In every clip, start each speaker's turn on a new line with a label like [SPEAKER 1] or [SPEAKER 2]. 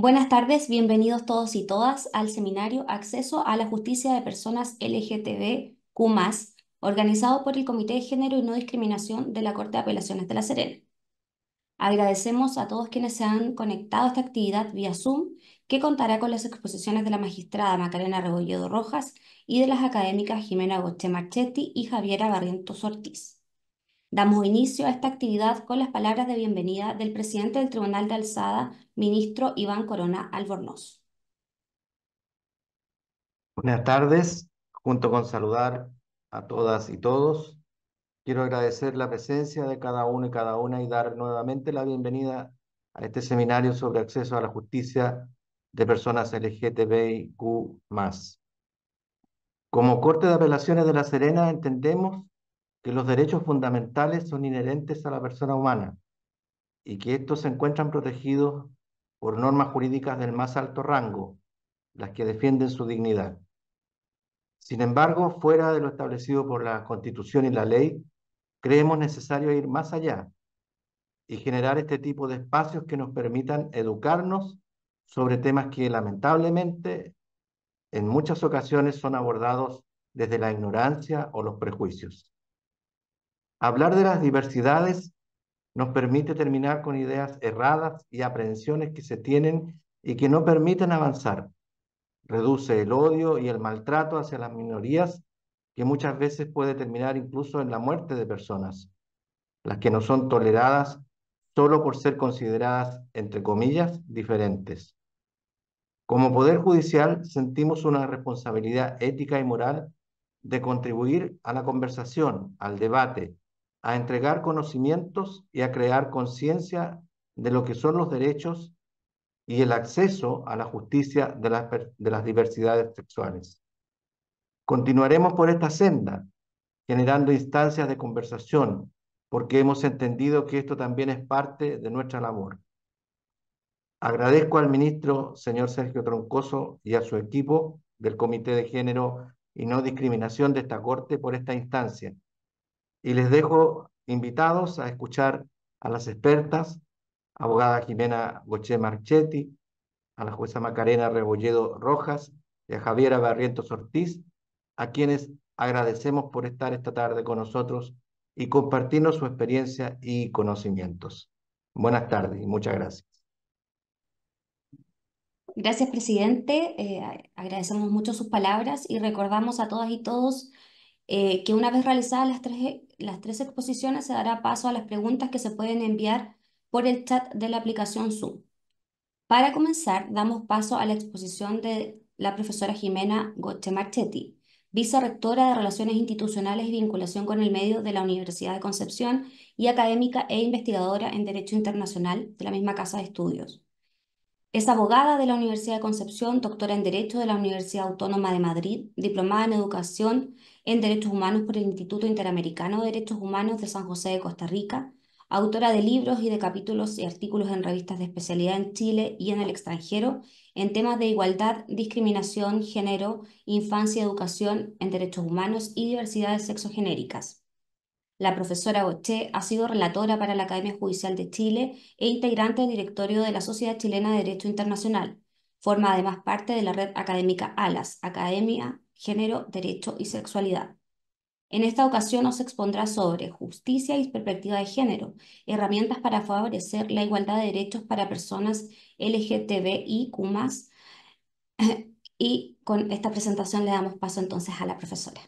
[SPEAKER 1] Buenas tardes, bienvenidos todos y todas al seminario Acceso a la Justicia de Personas LGTBQ, organizado por el Comité de Género y No Discriminación de la Corte de Apelaciones de La Serena. Agradecemos a todos quienes se han conectado a esta actividad vía Zoom, que contará con las exposiciones de la magistrada Macarena Rebolledo Rojas y de las académicas Jimena Goche Marchetti y Javiera Barrientos Ortiz. Damos inicio a esta actividad con las palabras de bienvenida del presidente del Tribunal de Alzada, ministro Iván Corona Albornoz.
[SPEAKER 2] Buenas tardes, junto con saludar a todas y todos, quiero agradecer la presencia de cada uno y cada una y dar nuevamente la bienvenida a este seminario sobre acceso a la justicia de personas LGTBIQ+. Como Corte de Apelaciones de La Serena entendemos que los derechos fundamentales son inherentes a la persona humana y que estos se encuentran protegidos por normas jurídicas del más alto rango, las que defienden su dignidad. Sin embargo, fuera de lo establecido por la Constitución y la ley, creemos necesario ir más allá y generar este tipo de espacios que nos permitan educarnos sobre temas que lamentablemente en muchas ocasiones son abordados desde la ignorancia o los prejuicios. Hablar de las diversidades nos permite terminar con ideas erradas y aprehensiones que se tienen y que no permiten avanzar. Reduce el odio y el maltrato hacia las minorías, que muchas veces puede terminar incluso en la muerte de personas, las que no son toleradas solo por ser consideradas, entre comillas, diferentes. Como Poder Judicial sentimos una responsabilidad ética y moral de contribuir a la conversación, al debate, a entregar conocimientos y a crear conciencia de lo que son los derechos y el acceso a la justicia de las, de las diversidades sexuales. Continuaremos por esta senda, generando instancias de conversación, porque hemos entendido que esto también es parte de nuestra labor. Agradezco al ministro, señor Sergio Troncoso, y a su equipo del Comité de Género y No Discriminación de esta Corte por esta instancia y les dejo invitados a escuchar a las expertas, abogada Jimena Goche Marchetti, a la jueza Macarena Rebolledo Rojas y a Javiera Barrientos Ortiz, a quienes agradecemos por estar esta tarde con nosotros y compartirnos su experiencia y conocimientos. Buenas tardes y muchas gracias.
[SPEAKER 1] Gracias, presidente. Eh, agradecemos mucho sus palabras y recordamos a todas y todos eh, que una vez realizadas e, las tres, exposiciones se dará paso a las preguntas que se pueden enviar por el chat de la aplicación Zoom. Para comenzar, damos paso a la exposición de la profesora Jimena Marchetti, vicerectora de Relaciones Institucionales y Vinculación con el Medio de la Universidad de Concepción y académica e investigadora en Derecho Internacional de la misma Casa de Estudios. Es abogada de la Universidad de Concepción, doctora en Derecho de la Universidad Autónoma de Madrid, diplomada en Educación en Derechos Humanos por el Instituto Interamericano de Derechos Humanos de San José de Costa Rica, autora de libros y de capítulos y artículos en revistas de especialidad en Chile y en el extranjero en temas de igualdad, discriminación, género, infancia, educación en derechos humanos y diversidades sexogenéricas. La profesora oche ha sido relatora para la Academia Judicial de Chile e integrante del directorio de la Sociedad Chilena de Derecho Internacional. Forma además parte de la red académica ALAS, Academia, Género, Derecho y Sexualidad. En esta ocasión nos expondrá sobre justicia y perspectiva de género, herramientas para favorecer la igualdad de derechos para personas LGTBIQ+, y con esta presentación le damos paso entonces a la profesora.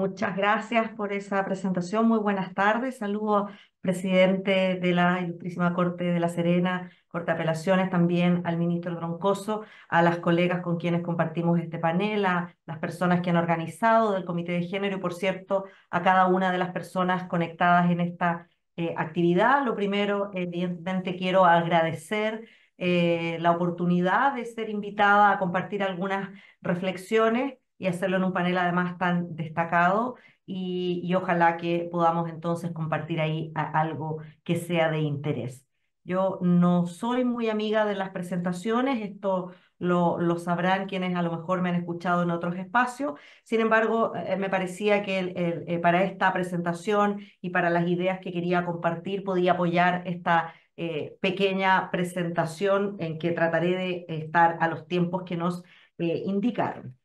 [SPEAKER 3] Muchas gracias por esa presentación. Muy buenas tardes. Saludos, presidente de la Ilustrísima Corte de La Serena, Corte de Apelaciones, también al ministro Broncoso, a las colegas con quienes compartimos este panel, a las personas que han organizado del Comité de Género y, por cierto, a cada una de las personas conectadas en esta eh, actividad. Lo primero, evidentemente, quiero agradecer eh, la oportunidad de ser invitada a compartir algunas reflexiones y hacerlo en un panel además tan destacado y, ojalá que podamos entonces compartir ahí algo que sea de interés. Yo no soy muy amiga de las presentaciones, esto lo, lo, sabrán quienes a lo mejor me han escuchado en otros espacios. Sin embargo, eh, me parecía que eh, para esta presentación y para las ideas que quería compartir podía apoyar esta eh, pequeña presentación en que trataré de estar a los tiempos que nos indicaron.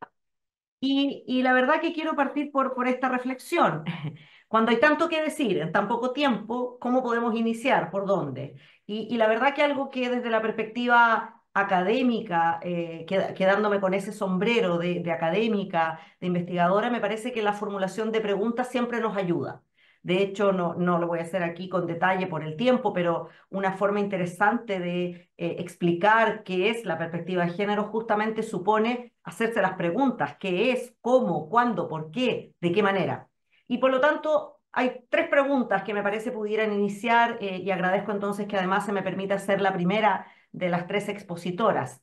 [SPEAKER 3] Y, la verdad que quiero partir por, esta reflexión. Cuando hay tanto que decir en tan poco tiempo, ¿cómo podemos iniciar? ¿Por dónde? Y, la verdad que algo que desde la perspectiva académica, eh, quedándome con ese sombrero de académica, de investigadora, me parece que la formulación de preguntas siempre nos ayuda. De hecho, no, no lo voy a hacer aquí con detalle por el tiempo, pero una forma interesante de eh, explicar qué es la perspectiva de género justamente supone hacerse las preguntas, qué es, cómo, cuándo, por qué, de qué manera. Y por lo tanto, hay tres preguntas que me parece pudieran iniciar eh, y agradezco entonces que además se me permita hacer la primera de las tres expositoras.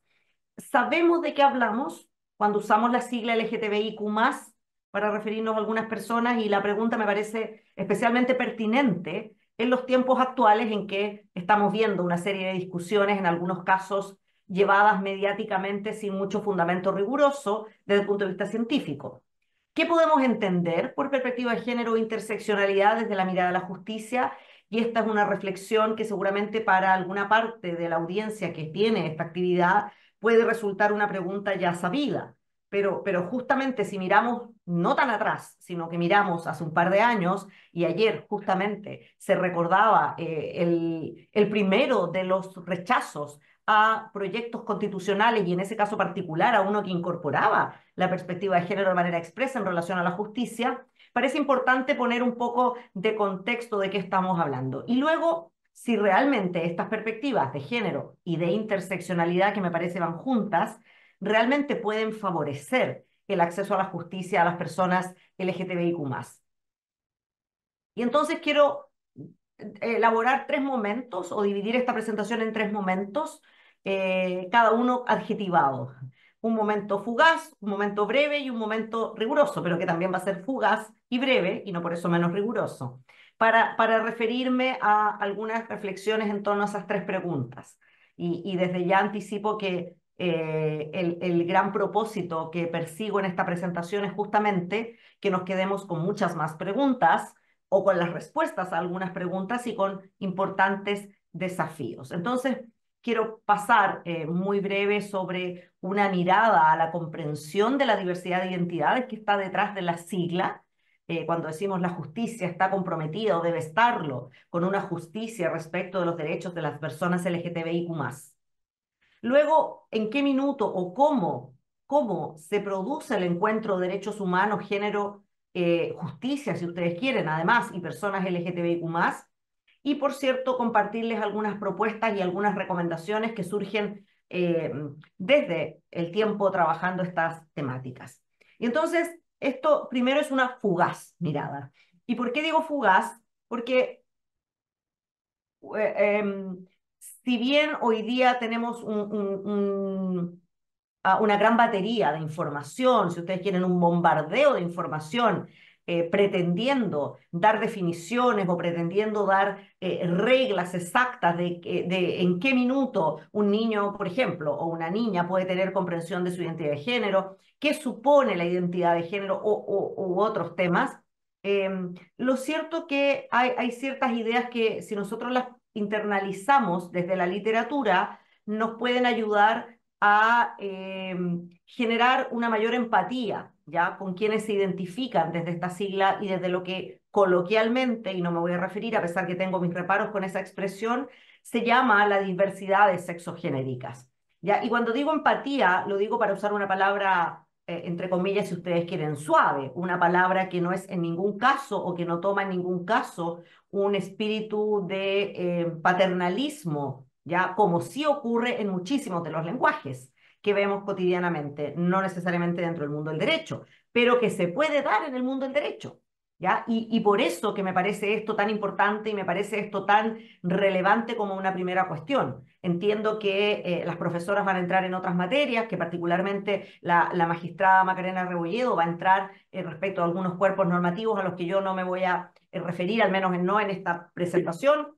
[SPEAKER 3] ¿Sabemos de qué hablamos cuando usamos la sigla LGTBIQ para referirnos a algunas personas y la pregunta me parece especialmente pertinente en los tiempos actuales en que estamos viendo una serie de discusiones, en algunos casos llevadas mediáticamente sin mucho fundamento riguroso desde el punto de vista científico. ¿Qué podemos entender por perspectiva de género o e interseccionalidad desde la mirada de la justicia? Y esta es una reflexión que seguramente para alguna parte de la audiencia que tiene esta actividad puede resultar una pregunta ya sabida pero, justamente si miramos no tan atrás, sino que miramos hace un par de años, y ayer justamente se recordaba eh, el, el primero de los rechazos a proyectos constitucionales y en ese caso particular a uno que incorporaba la perspectiva de género de manera expresa en relación a la justicia, parece importante poner un poco de contexto de qué estamos hablando. Y luego, si realmente estas perspectivas de género y de interseccionalidad que me parece van juntas, realmente pueden favorecer el acceso a la justicia a las personas LGTBIQ. Y entonces quiero eh, elaborar tres momentos o dividir esta presentación en tres momentos, eh, cada uno adjetivado. Un momento fugaz, un momento breve y un momento riguroso, pero que también va a ser fugaz y breve y no por eso menos riguroso, para, para referirme a algunas reflexiones en torno a esas tres preguntas. y desde ya anticipo que eh, el, gran propósito que persigo en esta presentación es justamente que nos quedemos con muchas más preguntas o con las respuestas a algunas preguntas y con importantes desafíos. Entonces, quiero pasar eh, muy breve sobre una mirada a la comprensión de la diversidad de identidades que está detrás de la sigla. Eh, cuando decimos la justicia está comprometida o debe estarlo con una justicia respecto de los derechos de las personas LGTBIQ Luego, ¿en qué minuto o cómo, cómo se produce el encuentro de derechos humanos, género, eh, justicia, si ustedes quieren, además, y personas LGTBIQ Y, por cierto, compartirles algunas propuestas y algunas recomendaciones que surgen eh, desde el tiempo trabajando estas temáticas. Y entonces, esto primero es una fugaz mirada. ¿Y por qué digo fugaz? Porque eh, em, si bien hoy día tenemos ah, una gran batería de información, si ustedes quieren un bombardeo de información, eh, pretendiendo dar definiciones o pretendiendo dar eh, reglas exactas eh, de, en qué minuto un niño, por ejemplo, o una niña puede tener comprensión de su identidad de género, qué supone la identidad de género o, u otros temas. Em, lo cierto que hay, hay ciertas ideas que si nosotros las internalizamos desde la literatura nos pueden ayudar a eh, generar una mayor empatía ya con quienes se identifican desde esta sigla y desde lo que coloquialmente, y no me voy a referir a pesar que tengo mis reparos con esa expresión, se llama la diversidad de sexogenéricas. ¿ya? Y cuando digo empatía, lo digo para usar una palabra eh, entre comillas, si ustedes quieren, suave, una palabra que no es en ningún caso o que no toma en ningún caso un espíritu de eh, paternalismo, ya como sí ocurre en muchísimos de los lenguajes que vemos cotidianamente, no necesariamente dentro del mundo del derecho, pero que se puede dar en el mundo del derecho. Y, por eso que me parece esto tan importante y me parece esto tan relevante como una primera cuestión. Entiendo que eh, las profesoras van a entrar en otras materias, que particularmente la, magistrada Macarena Rebolledo va a entrar eh, respecto a algunos cuerpos normativos a los que yo no me voy a eh, referir, al menos en, no en esta presentación.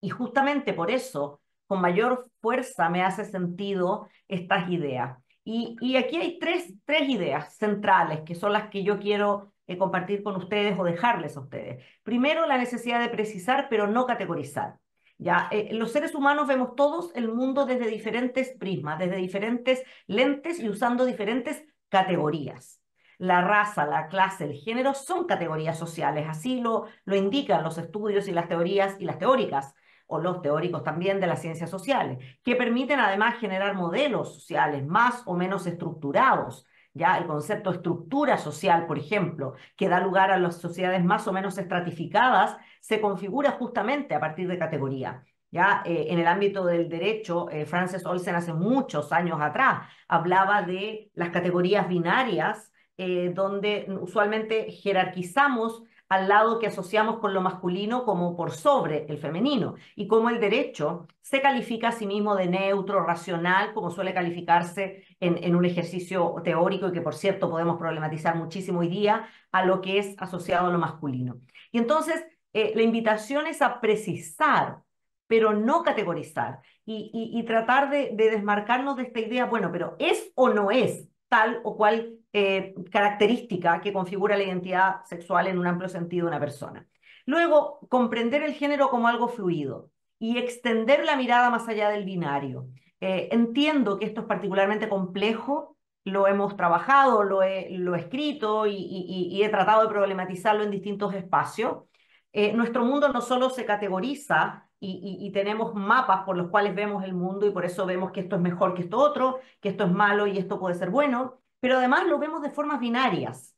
[SPEAKER 3] Y justamente por eso, con mayor fuerza me hace sentido estas ideas. Y, y aquí hay tres, tres ideas centrales que son las que yo quiero eh, compartir con ustedes o dejarles a ustedes. Primero, la necesidad de precisar, pero no categorizar. Ya, eh, los seres humanos vemos todos el mundo desde diferentes prismas, desde diferentes lentes y usando diferentes categorías. La raza, la clase, el género son categorías sociales, así lo, lo indican los estudios y las teorías y las teóricas o los teóricos también de las ciencias sociales, que permiten además generar modelos sociales más o menos estructurados ya el concepto estructura social, por ejemplo, que da lugar a las sociedades más o menos estratificadas, se configura justamente a partir de categoría. Ya eh, en el ámbito del derecho, eh, Frances Olsen hace muchos años atrás hablaba de las categorías binarias, eh, donde usualmente jerarquizamos al lado que asociamos con lo masculino como por sobre el femenino, y como el derecho se califica a sí mismo de neutro, racional, como suele calificarse en, un ejercicio teórico y que, por cierto, podemos problematizar muchísimo hoy día a lo que es asociado a lo masculino. Y entonces, eh, la invitación es a precisar, pero no categorizar y, tratar de, desmarcarnos de esta idea, bueno, pero es o no es tal o cual eh, característica que configura la identidad sexual en un amplio sentido de una persona. Luego, comprender el género como algo fluido y extender la mirada más allá del binario. Eh, entiendo que esto es particularmente complejo, lo hemos trabajado, lo he, lo escrito y, he tratado de problematizarlo en distintos espacios. Eh, nuestro mundo no solo se categoriza y, y, tenemos mapas por los cuales vemos el mundo y por eso vemos que esto es mejor que esto otro, que esto es malo y esto puede ser bueno, pero además lo vemos de formas binarias.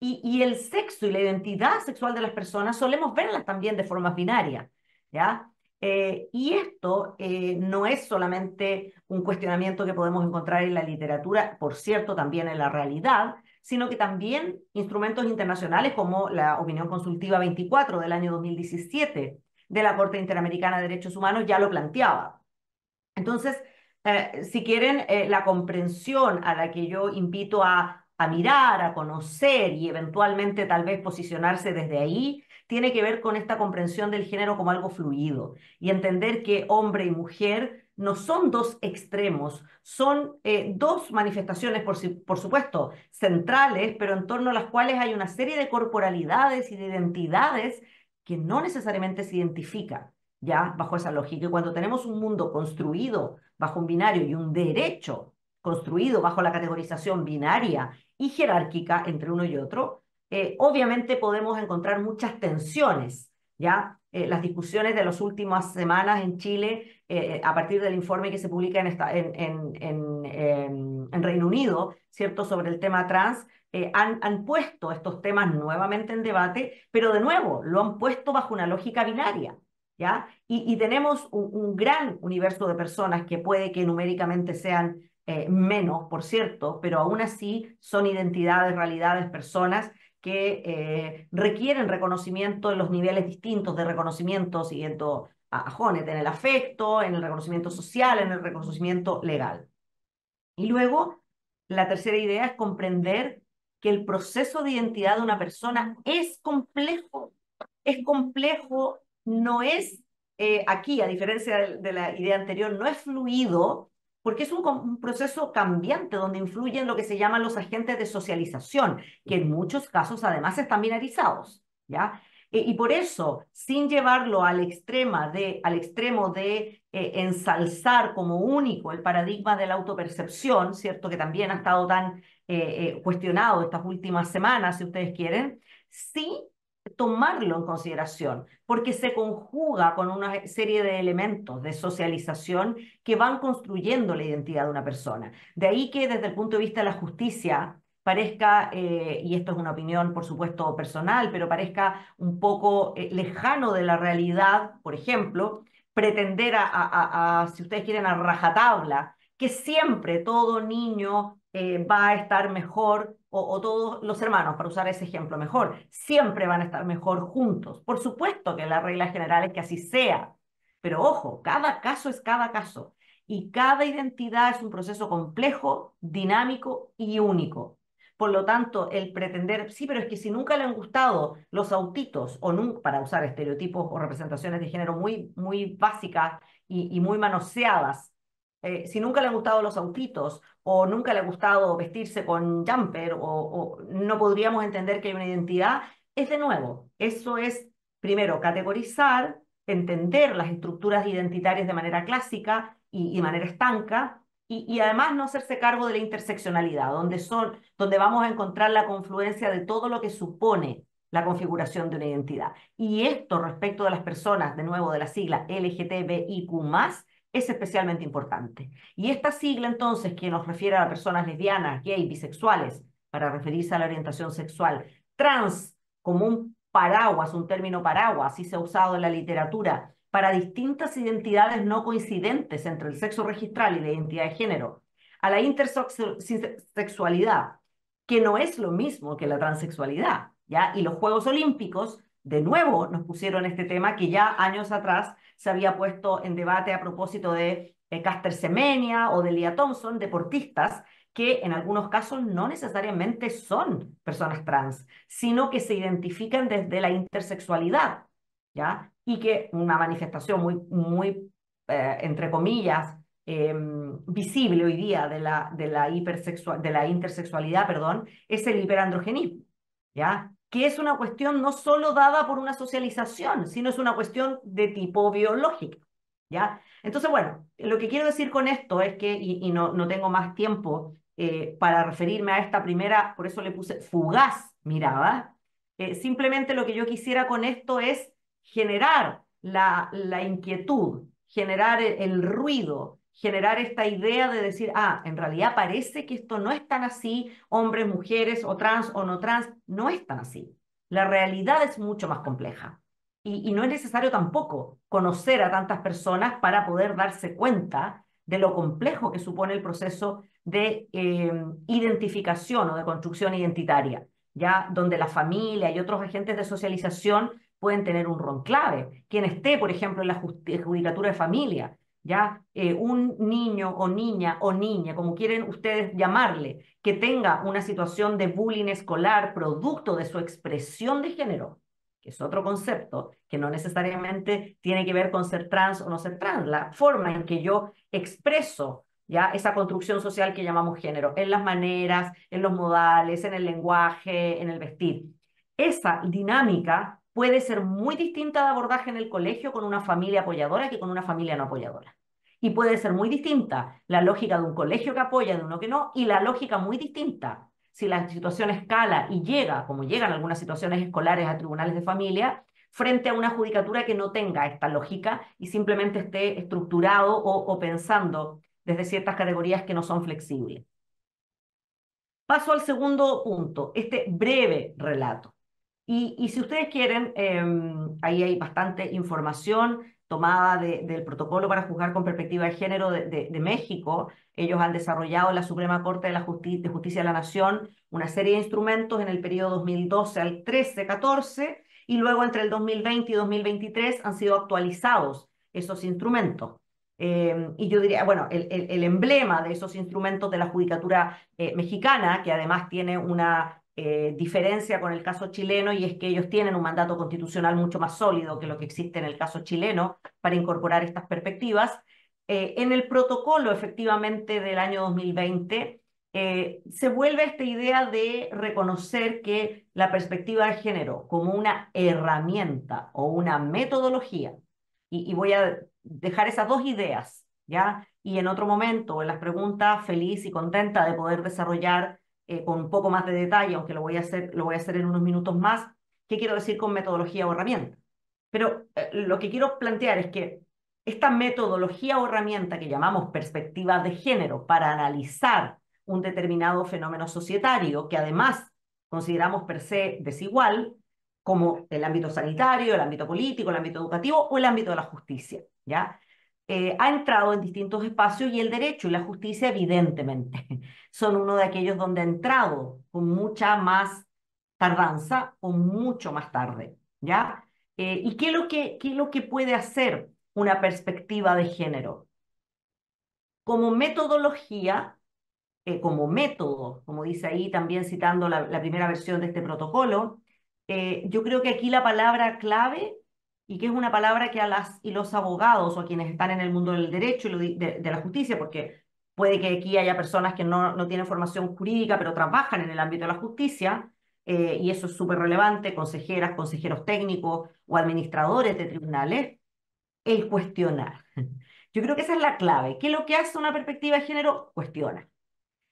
[SPEAKER 3] Y, el sexo y la identidad sexual de las personas solemos verlas también de formas binarias. ¿ya? Eh, y esto eh, no es solamente un cuestionamiento que podemos encontrar en la literatura, por cierto, también en la realidad, sino que también instrumentos internacionales como la opinión consultiva 24 del año 2017 de la Corte Interamericana de Derechos Humanos ya lo planteaba. Entonces, eh, si quieren, la comprensión a la que yo invito a a mirar, a conocer y eventualmente tal vez posicionarse desde ahí, tiene que ver con esta comprensión del género como algo fluido y entender que hombre y mujer no son dos extremos, son eh, dos manifestaciones, por, por supuesto, centrales, pero en torno a las cuales hay una serie de corporalidades y de identidades que no necesariamente se identifican, ¿ya? Bajo esa lógica. Y cuando tenemos un mundo construido bajo un binario y un derecho construido bajo la categorización binaria y jerárquica entre uno y otro, eh, obviamente podemos encontrar muchas tensiones, ¿ya? Eh, las discusiones de las últimas semanas en Chile, eh, a partir del informe que se publica en, em, en, Reino Unido, ¿cierto?, sobre el tema trans, han, han, puesto estos temas nuevamente en debate, pero de nuevo lo han puesto bajo una lógica binaria. ¿ya? Y, tenemos un, gran universo de personas que puede que numéricamente sean eh, menos, por cierto, pero aún así son identidades, realidades, personas que eh, requieren reconocimiento en los niveles distintos de reconocimiento, siguiendo a Jonet, en el afecto, en el reconocimiento social, en el reconocimiento legal. Y luego, la tercera idea es comprender que el proceso de identidad de una persona es complejo, es complejo, no es eh, aquí, a diferencia de, la idea anterior, no es fluido, porque es un, proceso cambiante donde influyen lo que se llaman los agentes de socialización, que en muchos casos además están binarizados, ¿ya? E, y por eso, sin llevarlo al, de, al extremo de eh, ensalzar como único el paradigma de la autopercepción, ¿cierto? Que también ha estado tan eh, eh, cuestionado estas últimas semanas, si ustedes quieren, sí tomarlo en consideración, porque se conjuga con una serie de elementos de socialización que van construyendo la identidad de una persona. De ahí que desde el punto de vista de la justicia parezca, eh, y esto es una opinión por supuesto personal, pero parezca un poco eh, lejano de la realidad, por ejemplo, pretender a, a, si ustedes quieren, a rajatabla, que siempre todo niño eh, va a estar mejor, o, todos los hermanos, para usar ese ejemplo, mejor, siempre van a estar mejor juntos. Por supuesto que la regla general es que así sea, pero ojo, cada caso es cada caso y cada identidad es un proceso complejo, dinámico y único. Por lo tanto, el pretender, sí, pero es que si nunca le han gustado los autitos, o para usar estereotipos o representaciones de género muy, muy básicas y muy manoseadas, eh, si nunca le han gustado los autitos o nunca le ha gustado vestirse con jumper o, no podríamos entender que hay una identidad, es de nuevo, eso es primero categorizar, entender las estructuras identitarias de manera clásica y, de manera estanca, y, además no hacerse cargo de la interseccionalidad, donde, son, donde vamos a encontrar la confluencia de todo lo que supone la configuración de una identidad. Y esto respecto de las personas, de nuevo, de la sigla LGTBIQ, es especialmente importante. Y esta sigla entonces, que nos refiere a personas lesbianas, gay, bisexuales, para referirse a la orientación sexual, trans, como un paraguas, un término paraguas, así se ha usado en la literatura, para distintas identidades no coincidentes entre el sexo registral y la identidad de género, a la intersexualidad, que no es lo mismo que la transexualidad, ¿ya? Y los Juegos Olímpicos de nuevo nos pusieron este tema que ya años atrás se había puesto en debate a propósito de eh, Caster Semenia o de Lia Thompson, deportistas que en algunos casos no necesariamente son personas trans, sino que se identifican desde la intersexualidad, ¿ya? Y que una manifestación muy, muy eh, entre comillas, em, visible hoy día de la, de la, hipersexual, de la intersexualidad perdón, es el hiperandrogenismo. ¿ya? que es una cuestión no solo dada por una socialización, sino es una cuestión de tipo biológico. ¿ya? Entonces, bueno, lo que quiero decir con esto es que, y, no, no tengo más tiempo eh, para referirme a esta primera, por eso le puse fugaz mirada, eh, simplemente lo que yo quisiera con esto es generar la, la inquietud, generar el ruido, generar esta idea de decir, ah, en realidad parece que esto no es tan así, hombres, mujeres, o trans o no trans, no es tan así. La realidad es mucho más compleja. Y, no es necesario tampoco conocer a tantas personas para poder darse cuenta de lo complejo que supone el proceso de eh, identificación o de construcción identitaria, ya donde la familia y otros agentes de socialización pueden tener un rol clave. Quien esté, por ejemplo, en la judicatura de familia, ¿ya? Eh, un niño o niña o niña, como quieren ustedes llamarle, que tenga una situación de bullying escolar producto de su expresión de género, que es otro concepto que no necesariamente tiene que ver con ser trans o no ser trans, la forma en que yo expreso ¿ya? Esa construcción social que llamamos género, en las maneras, en los modales, en el lenguaje, en el vestir. Esa dinámica puede ser muy distinta de abordaje en el colegio con una familia apoyadora que con una familia no apoyadora. Y puede ser muy distinta la lógica de un colegio que apoya de uno que no y la lógica muy distinta si la situación escala y llega, como llegan algunas situaciones escolares a tribunales de familia, frente a una judicatura que no tenga esta lógica y simplemente esté estructurado o, o pensando desde ciertas categorías que no son flexibles. Paso al segundo punto, este breve relato. Y, si ustedes quieren, em, ahí hay bastante información tomada del protocolo para juzgar con perspectiva de género de, México. Ellos han desarrollado en la Suprema Corte de, la Justicia de Justicia de la Nación una serie de instrumentos en el periodo 2012 al 13-14 y luego entre el 2020 y 2023 han sido actualizados esos instrumentos. Em, y yo diría, bueno, el, el, emblema de esos instrumentos de la Judicatura eh, mexicana, que además tiene una eh, diferencia con el caso chileno y es que ellos tienen un mandato constitucional mucho más sólido que lo que existe en el caso chileno para incorporar estas perspectivas. Eh, en el protocolo, efectivamente, del año 2020, eh, se vuelve esta idea de reconocer que la perspectiva de género como una herramienta o una metodología, y, y voy a dejar esas dos ideas, ¿ya? Y en otro momento, en las preguntas, feliz y contenta de poder desarrollar eh, con un poco más de detalle, aunque lo voy, a hacer, lo voy a hacer en unos minutos más, qué quiero decir con metodología o herramienta. Pero eh, lo que quiero plantear es que esta metodología o herramienta que llamamos perspectiva de género para analizar un determinado fenómeno societario que además consideramos per se desigual, como el ámbito sanitario, el ámbito político, el ámbito educativo o el ámbito de la justicia, ¿ya? Eh, ha entrado en distintos espacios y el derecho y la justicia evidentemente son uno de aquellos donde ha entrado con mucha más tardanza o mucho más tarde, ¿ya? Eh, ¿Y qué es, lo que, qué lo que puede hacer una perspectiva de género? Como metodología, eh, como método, como dice ahí también citando la, primera versión de este protocolo, yo creo que aquí la palabra clave y que es una palabra que a las y los abogados o a quienes están en el mundo del derecho y de, la justicia, porque puede que aquí haya personas que no, no, tienen formación jurídica, pero trabajan en el ámbito de la justicia, eh, y eso es súper relevante, consejeras, consejeros técnicos o administradores de tribunales, el cuestionar. Yo creo que esa es la clave. ¿Qué es lo que hace una perspectiva de género? Cuestiona.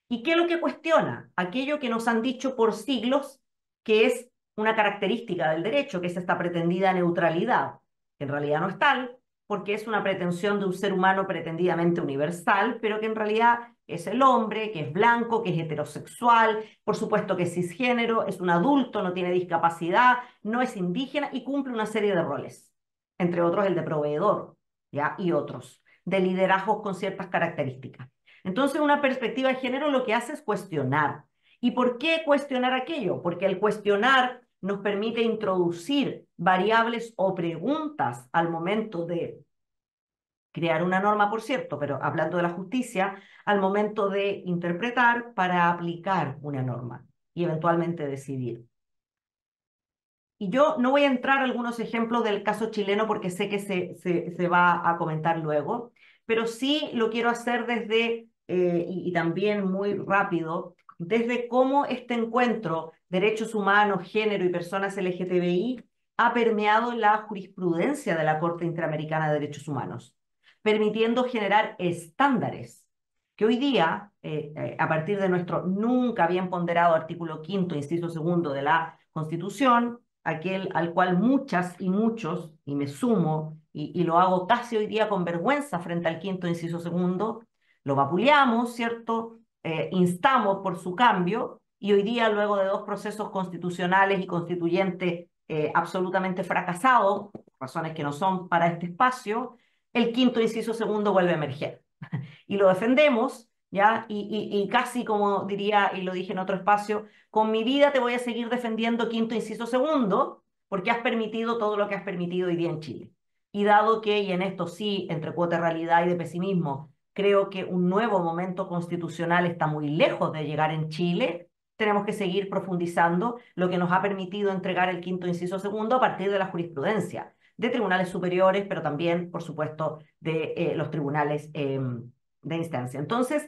[SPEAKER 3] ¿Y qué es lo que cuestiona? Aquello que nos han dicho por siglos que es una característica del derecho, que es esta pretendida neutralidad, que en realidad no es tal, porque es una pretensión de un ser humano pretendidamente universal, pero que en realidad es el hombre, que es blanco, que es heterosexual, por supuesto que es cisgénero, es un adulto, no tiene discapacidad, no es indígena y cumple una serie de roles, entre otros el de proveedor, ¿ya? Y otros, de liderazgos con ciertas características. Entonces, una perspectiva de género lo que hace es cuestionar. ¿Y por qué cuestionar aquello? Porque al cuestionar nos permite introducir variables o preguntas al momento de crear una norma, por cierto, pero hablando de la justicia, al momento de interpretar para aplicar una norma y eventualmente decidir. Y yo no voy a entrar a algunos ejemplos del caso chileno porque sé que se, se, se va a comentar luego, pero sí lo quiero hacer desde, eh, y, y también muy rápido, desde cómo este encuentro derechos humanos, género y personas LGTBI ha permeado la jurisprudencia de la Corte Interamericana de Derechos Humanos, permitiendo generar estándares que hoy día, eh, eh, a partir de nuestro nunca bien ponderado artículo quinto, inciso segundo de la Constitución, aquel al cual muchas y muchos, y me sumo, y, lo hago casi hoy día con vergüenza frente al quinto inciso segundo, lo vapuleamos, ¿cierto? Eh, instamos por su cambio, y hoy día, luego de dos procesos constitucionales y constituyentes eh, absolutamente fracasados, razones que no son para este espacio, el quinto inciso segundo vuelve a emerger. y lo defendemos, ¿ya? Y, y, casi como diría, y lo dije en otro espacio, con mi vida te voy a seguir defendiendo quinto inciso segundo, porque has permitido todo lo que has permitido hoy día en Chile. Y dado que, y en esto sí, entre cuota de realidad y de pesimismo, creo que un nuevo momento constitucional está muy lejos de llegar en Chile, tenemos que seguir profundizando lo que nos ha permitido entregar el quinto inciso segundo a partir de la jurisprudencia de tribunales superiores, pero también, por supuesto, de eh, los tribunales em, de instancia. Entonces,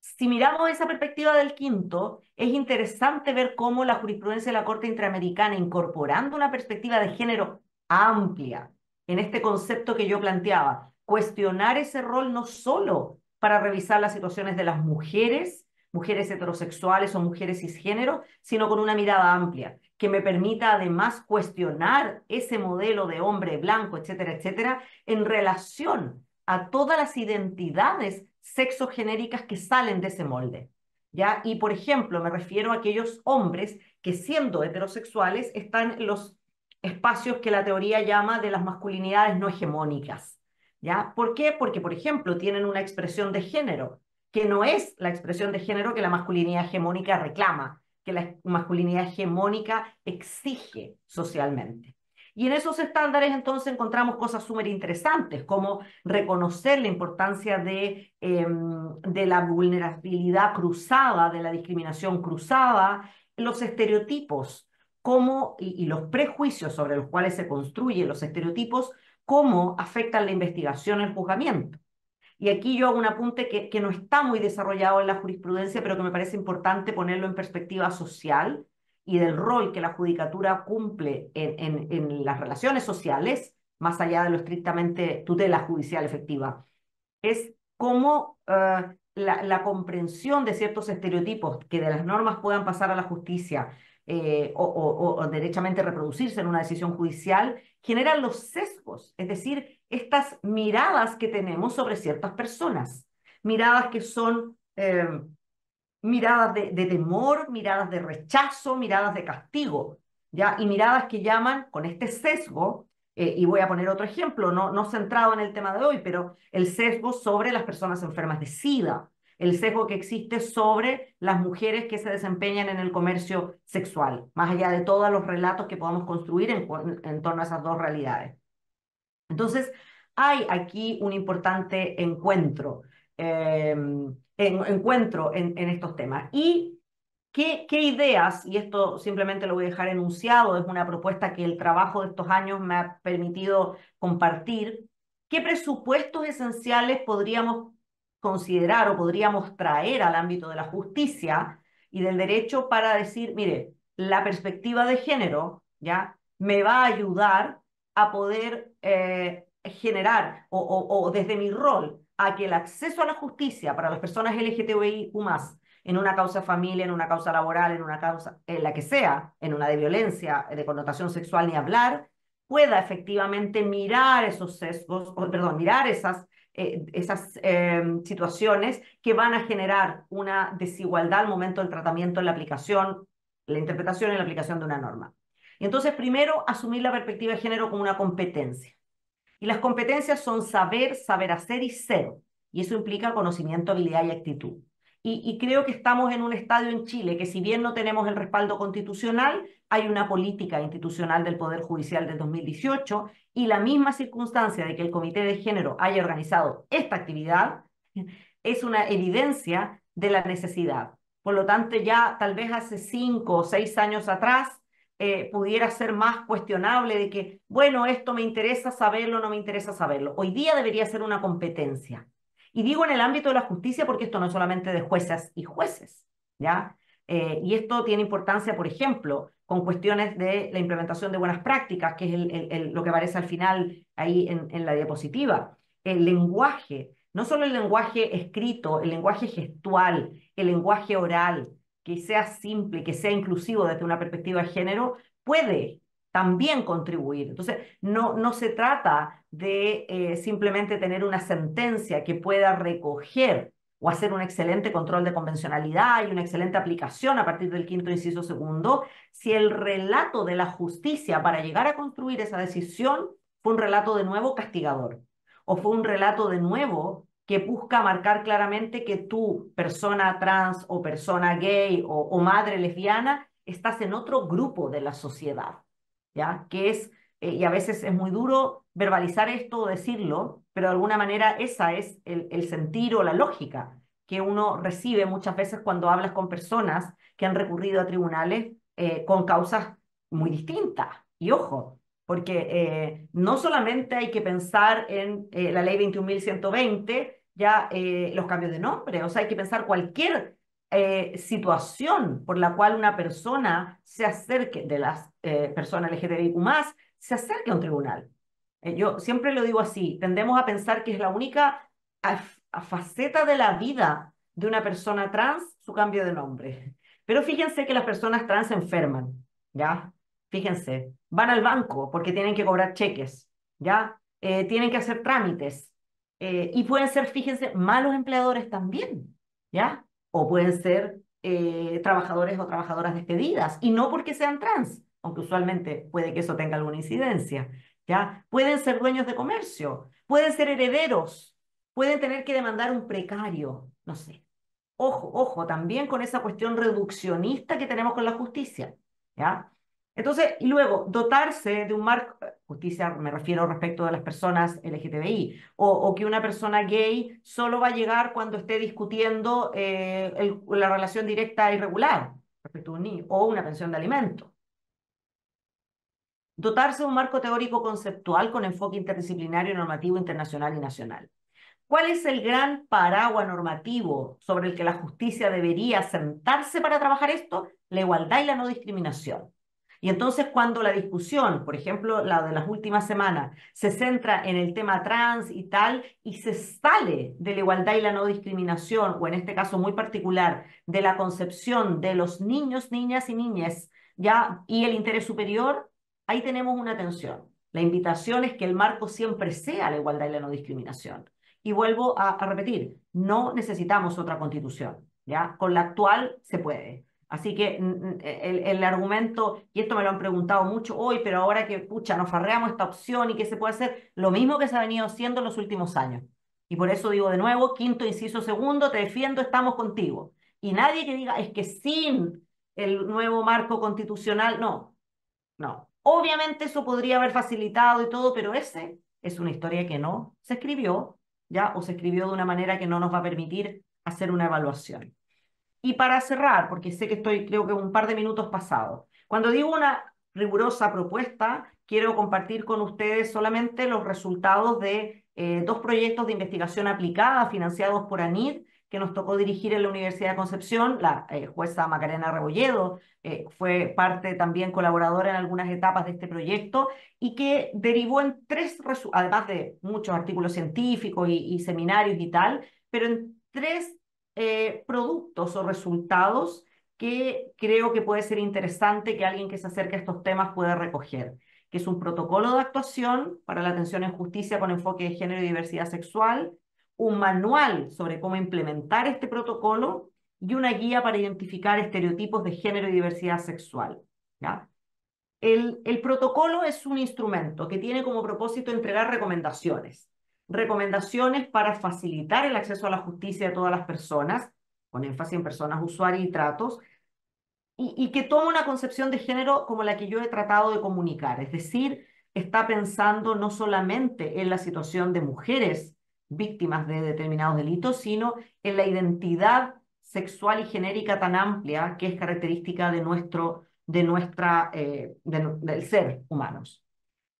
[SPEAKER 3] si miramos esa perspectiva del quinto, es interesante ver cómo la jurisprudencia de la Corte Interamericana, incorporando una perspectiva de género amplia en este concepto que yo planteaba, cuestionar ese rol no solo para revisar las situaciones de las mujeres mujeres heterosexuales o mujeres cisgénero, sino con una mirada amplia, que me permita además cuestionar ese modelo de hombre blanco, etcétera, etcétera, en relación a todas las identidades sexogenéricas que salen de ese molde. ¿Ya? Y por ejemplo, me refiero a aquellos hombres que siendo heterosexuales están en los espacios que la teoría llama de las masculinidades no hegemónicas. ¿Ya? ¿Por qué? Porque, por ejemplo, tienen una expresión de género, que no es la expresión de género que la masculinidad hegemónica reclama, que la masculinidad hegemónica exige socialmente. Y en esos estándares entonces encontramos cosas súper interesantes, como reconocer la importancia em, de, la vulnerabilidad cruzada, de la discriminación cruzada, los estereotipos cómo, y, y los prejuicios sobre los cuales se construyen los estereotipos, cómo afectan la investigación y el juzgamiento. Y aquí yo hago un apunte que, no está muy desarrollado en la jurisprudencia, pero que me parece importante ponerlo en perspectiva social y del rol que la judicatura cumple en, las relaciones sociales, más allá de lo estrictamente tutela judicial efectiva. Es cómo eh, la, comprensión de ciertos estereotipos que de las normas puedan pasar a la justicia eh, o, o derechamente reproducirse en una decisión judicial generan los sesgos, es decir, estas miradas que tenemos sobre ciertas personas, miradas que son em, miradas de, temor, miradas de rechazo, miradas de castigo, ¿ya? y miradas que llaman con este sesgo, eh, y voy a poner otro ejemplo, no, no centrado en el tema de hoy, pero el sesgo sobre las personas enfermas de SIDA, el sesgo que existe sobre las mujeres que se desempeñan en el comercio sexual, más allá de todos los relatos que podamos construir en, torno a esas dos realidades. Entonces, hay aquí un importante encuentro, em, en, encuentro en, estos temas. ¿Y qué, qué ideas? Y esto simplemente lo voy a dejar enunciado, es una propuesta que el trabajo de estos años me ha permitido compartir. ¿Qué presupuestos esenciales podríamos considerar o podríamos traer al ámbito de la justicia y del derecho para decir, mire, la perspectiva de género, ¿ya? Me va a ayudar a poder eh, generar o, desde mi rol a que el acceso a la justicia para las personas LGTBIQ en una causa familiar en una causa laboral, en una causa, en la que sea, en una de violencia, de connotación sexual ni hablar, pueda efectivamente mirar esos sesgos, perdón, mirar esas eh, esas em, situaciones que van a generar una desigualdad al momento del tratamiento, en la aplicación, la interpretación en la aplicación de una norma. Y entonces, primero, asumir la perspectiva de género como una competencia. Y las competencias son saber, saber hacer y ser. Y eso implica conocimiento, habilidad y actitud. Y, y creo que estamos en un estadio en Chile que si bien no tenemos el respaldo constitucional, hay una política institucional del Poder Judicial de 2018 y la misma circunstancia de que el Comité de Género haya organizado esta actividad es una evidencia de la necesidad. Por lo tanto, ya tal vez hace cinco o seis años atrás eh, pudiera ser más cuestionable de que, bueno, esto me interesa saberlo, no me interesa saberlo. Hoy día debería ser una competencia. Y digo en el ámbito de la justicia porque esto no es solamente de jueces y jueces, ¿ya? Eh, y esto tiene importancia, por ejemplo, con cuestiones de la implementación de buenas prácticas, que es lo que aparece al final ahí en, la diapositiva. El lenguaje, no solo el lenguaje escrito, el lenguaje gestual, el lenguaje oral, que sea simple, que sea inclusivo desde una perspectiva de género, puede también contribuir. Entonces, no, se trata de eh, simplemente tener una sentencia que pueda recoger o hacer un excelente control de convencionalidad y una excelente aplicación a partir del quinto inciso segundo, si el relato de la justicia para llegar a construir esa decisión fue un relato de nuevo castigador o fue un relato de nuevo que busca marcar claramente que tú, persona trans o persona gay o, madre lesbiana, estás en otro grupo de la sociedad, ¿ya? Que es, eh, y a veces es muy duro verbalizar esto o decirlo, pero de alguna manera esa es el, sentido o la lógica que uno recibe muchas veces cuando hablas con personas que han recurrido a tribunales eh, con causas muy distintas. Y ojo, porque eh, no solamente hay que pensar en eh, la ley 21.120, ya los cambios de nombre, o sea, hay que pensar cualquier situación por la cual una persona se acerque, de las personas LGTBIQ se acerque a un tribunal. Eh, yo siempre lo digo así, tendemos a pensar que es la única faceta de la vida de una persona trans su cambio de nombre. Pero fíjense que las personas trans enferman, ¿ya? Fíjense, van al banco porque tienen que cobrar cheques, ¿ya? Eh, tienen que hacer trámites eh, y pueden ser, fíjense, malos empleadores también, ¿ya? O pueden ser trabajadores o trabajadoras despedidas y no porque sean trans, aunque usualmente puede que eso tenga alguna incidencia. Pueden ser dueños de comercio, pueden ser herederos, pueden tener que demandar un precario, no sé. Ojo, ojo, también con esa cuestión reduccionista que tenemos con la justicia, ¿ya? Entonces, y luego, dotarse de un marco, eh, justicia me refiero respecto a las personas LGTBI, o, que una persona gay solo va a llegar cuando esté discutiendo eh, la relación directa e irregular respecto a un niño, o una pensión de alimentos dotarse de un marco teórico conceptual con enfoque interdisciplinario, normativo, internacional y nacional. ¿Cuál es el gran paraguas normativo sobre el que la justicia debería sentarse para trabajar esto? La igualdad y la no discriminación. Y entonces cuando la discusión, por ejemplo, la de las últimas semanas, se centra en el tema trans y tal, y se sale de la igualdad y la no discriminación, o en este caso muy particular, de la concepción de los niños, niñas y niñas, ya, y el interés superior, ahí tenemos una tensión. La invitación es que el marco siempre sea la igualdad y la no discriminación. Y vuelvo a, repetir, no necesitamos otra constitución, ¿ya? Con la actual se puede. Así que mm, mm, e, el, el, argumento, y esto me lo han preguntado mucho hoy, pero ahora que, pucha, nos farreamos esta opción y qué se puede hacer, lo mismo que se ha venido haciendo en los últimos años. Y por eso digo de nuevo, quinto inciso segundo, te defiendo, estamos contigo. Y nadie que diga, es que sin el nuevo marco constitucional, no, no, Obviamente eso podría haber facilitado y todo, pero ese es una historia que no se escribió, ¿ya? O se escribió de una manera que no nos va a permitir hacer una evaluación. Y para cerrar, porque sé que estoy, creo que un par de minutos pasado, cuando digo una rigurosa propuesta, quiero compartir con ustedes solamente los resultados de eh, dos proyectos de investigación aplicada financiados por ANID que nos tocó dirigir en la Universidad de Concepción, la eh, jueza Macarena Rebolledo eh, fue parte también colaboradora en algunas etapas de este proyecto y que derivó en tres, además de muchos artículos científicos y, seminarios y tal, pero en tres eh, productos o resultados que creo que puede ser interesante que alguien que se acerque a estos temas pueda recoger, que es un protocolo de actuación para la atención en justicia con enfoque de género y diversidad sexual, un manual sobre cómo implementar este protocolo y una guía para identificar estereotipos de género y diversidad sexual. El, protocolo es un instrumento que tiene como propósito entregar recomendaciones, recomendaciones para facilitar el acceso a la justicia de todas las personas, con énfasis en personas usuarias y tratos, y, y que toma una concepción de género como la que yo he tratado de comunicar, es decir, está pensando no solamente en la situación de mujeres víctimas de determinados delitos, sino en la identidad sexual y genérica tan amplia que es característica de nuestro, de nuestra, eh, del ser humanos.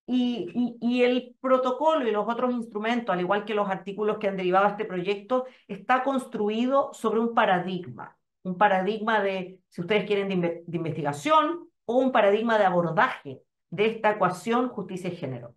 [SPEAKER 3] Y, el protocolo y los otros instrumentos, al igual que los artículos que han derivado este proyecto, está construido sobre un paradigma, un paradigma de, si ustedes quieren, de investigación o un paradigma de abordaje de esta ecuación justicia y género.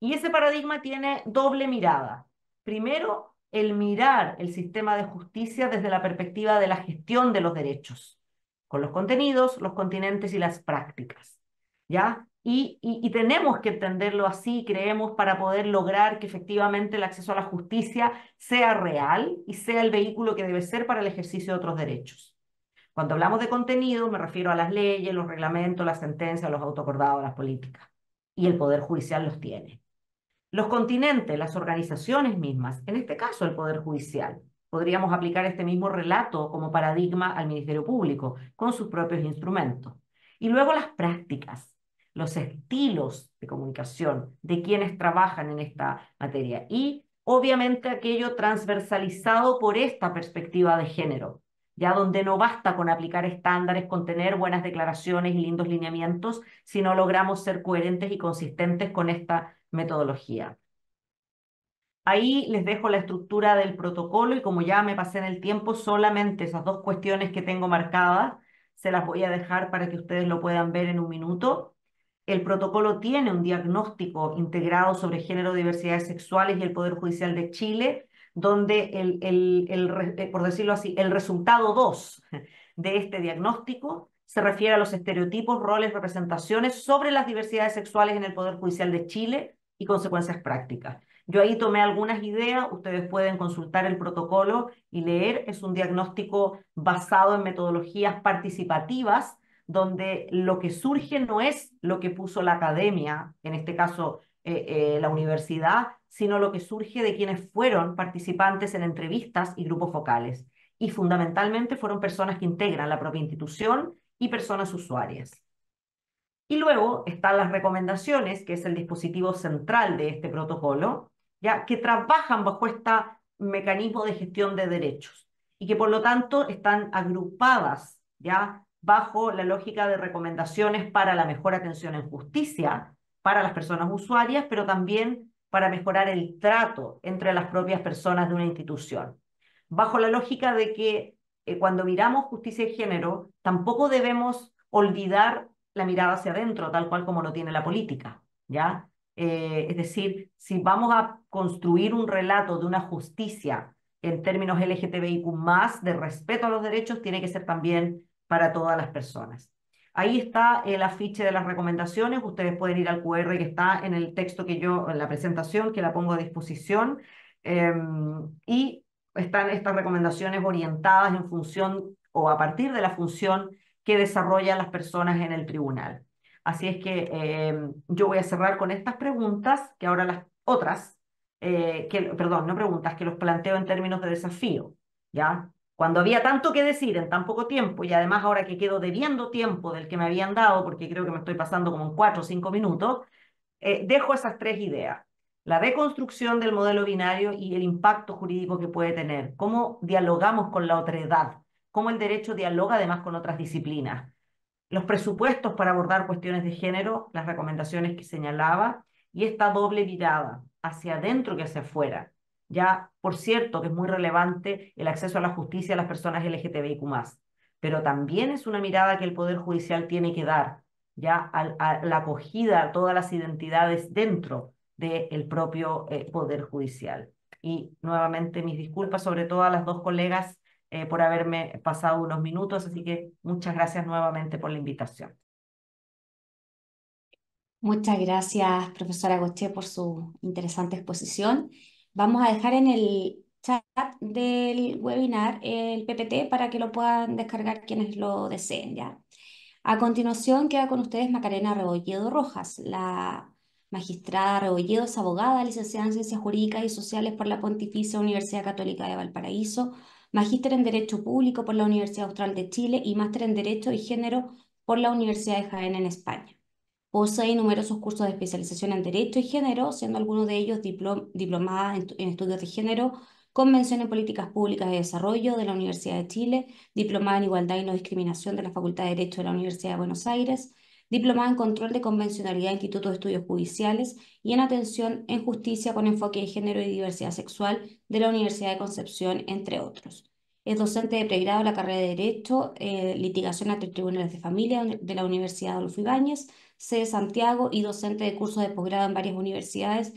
[SPEAKER 3] Y ese paradigma tiene doble mirada. Primero, el mirar el sistema de justicia desde la perspectiva de la gestión de los derechos, con los contenidos, los continentes y las prácticas. ¿Ya? Y, tenemos que entenderlo así, creemos, para poder lograr que efectivamente el acceso a la justicia sea real y sea el vehículo que debe ser para el ejercicio de otros derechos. Cuando hablamos de contenido, me refiero a las leyes, los reglamentos, las sentencias, los autocordados, las políticas. Y el Poder Judicial los tiene los continentes, las organizaciones mismas, en este caso el Poder Judicial. Podríamos aplicar este mismo relato como paradigma al Ministerio Público, con sus propios instrumentos. Y luego las prácticas, los estilos de comunicación de quienes trabajan en esta materia y obviamente aquello transversalizado por esta perspectiva de género, ya donde no basta con aplicar estándares, con tener buenas declaraciones y lindos lineamientos, si no logramos ser coherentes y consistentes con esta metodología. Ahí les dejo la estructura del protocolo y como ya me pasé en el tiempo, solamente esas dos cuestiones que tengo marcadas se las voy a dejar para que ustedes lo puedan ver en un minuto. El protocolo tiene un diagnóstico integrado sobre género, diversidades sexuales y el Poder Judicial de Chile, donde el, el, eh, por decirlo así, el resultado 2 de este diagnóstico se refiere a los estereotipos, roles, representaciones sobre las diversidades sexuales en el Poder Judicial de Chile y consecuencias prácticas. Yo ahí tomé algunas ideas, ustedes pueden consultar el protocolo y leer. Es un diagnóstico basado en metodologías participativas, donde lo que surge no es lo que puso la academia, en este caso eh, eh, la universidad, sino lo que surge de quienes fueron participantes en entrevistas y grupos focales. Y fundamentalmente fueron personas que integran la propia institución y personas usuarias. Y luego están las recomendaciones, que es el dispositivo central de este protocolo, ya que trabajan bajo este mecanismo de gestión de derechos y que por lo tanto están agrupadas ya bajo la lógica de recomendaciones para la mejor atención en justicia, para las personas usuarias, pero también para mejorar el trato entre las propias personas de una institución. Bajo la lógica de que eh, cuando miramos justicia de género, tampoco debemos olvidar la mirada hacia adentro, tal cual como lo tiene la política, ¿ya? Eh, es decir, si vamos a construir un relato de una justicia en términos LGTBIQ+, de respeto a los derechos, tiene que ser también para todas las personas. Ahí está el afiche de las recomendaciones. Ustedes pueden ir al QR que está en el texto que yo, en la presentación, que la pongo a disposición. Em, y están estas recomendaciones orientadas en función o a partir de la función que desarrollan las personas en el tribunal. Así es que em, yo voy a cerrar con estas preguntas, que ahora las otras, eh, que, perdón, no preguntas, que los planteo en términos de desafío, ¿ya? Cuando había tanto que decir en tan poco tiempo, y además ahora que quedo debiendo tiempo del que me habían dado, porque creo que me estoy pasando como en cuatro o cinco minutos, eh, dejo esas tres ideas. La reconstrucción del modelo binario y el impacto jurídico que puede tener. Cómo dialogamos con la otra edad Cómo el derecho dialoga además con otras disciplinas. Los presupuestos para abordar cuestiones de género, las recomendaciones que señalaba, y esta doble mirada, hacia adentro que hacia afuera ya, por cierto, que es muy relevante el acceso a la justicia a las personas LGTBIQ+, pero también es una mirada que el Poder Judicial tiene que dar, ya, a, la acogida a todas las identidades dentro del propio eh, Poder Judicial. Y nuevamente mis disculpas sobre todo a las dos colegas eh, por haberme pasado unos minutos, así que muchas gracias nuevamente por la invitación.
[SPEAKER 1] Muchas gracias, profesora Goche, por su interesante exposición. Vamos a dejar en el chat del webinar el PPT para que lo puedan descargar quienes lo deseen, ¿ya? A continuación queda con ustedes Macarena Rebolledo Rojas, la magistrada Rebolledo es abogada, licenciada en Ciencias Jurídicas y Sociales por la Pontificia Universidad Católica de Valparaíso, magíster en Derecho Público por la Universidad Austral de Chile y máster en Derecho y Género por la Universidad de Jaén en España. Posee numerosos cursos de especialización en Derecho y Género, siendo algunos de ellos diplomada en, estudios de género, Convención en Políticas Públicas de Desarrollo de la Universidad de Chile, Diplomada en Igualdad y No Discriminación de la Facultad de Derecho de la Universidad de Buenos Aires, Diplomada en Control de Convencionalidad de Instituto de Estudios Judiciales y en Atención en Justicia con enfoque de Género y Diversidad Sexual de la Universidad de Concepción, entre otros. Es docente de pregrado en la carrera de Derecho, eh, litigación ante tribunales de familia de la Universidad Adolfo Ibáñez de Santiago y docente de cursos de posgrado en varias universidades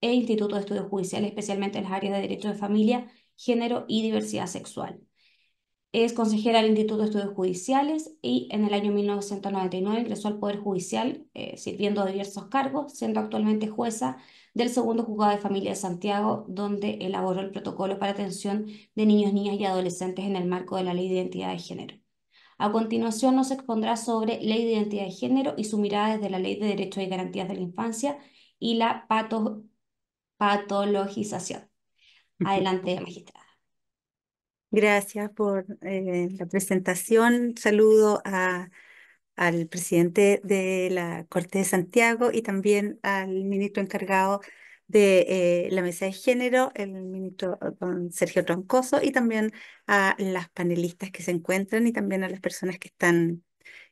[SPEAKER 1] e institutos de estudios judiciales, especialmente en las áreas de derecho de familia, género y diversidad sexual. Es consejera del Instituto de Estudios Judiciales y en el año 1999 ingresó al Poder Judicial eh, sirviendo a diversos cargos, siendo actualmente jueza del segundo juzgado de familia de Santiago, donde elaboró el protocolo para atención de niños, niñas y adolescentes en el marco de la Ley de Identidad de Género. A continuación nos expondrá sobre ley de identidad de género y su mirada desde la ley de derechos y garantías de la infancia y la patologización. Adelante, magistrada.
[SPEAKER 4] Gracias por eh, la presentación. Saludo a, al presidente de la Corte de Santiago y también al ministro encargado de eh, la mesa de género, el ministro don eh, Sergio Troncoso, y también a las panelistas que se encuentran y también a las personas que están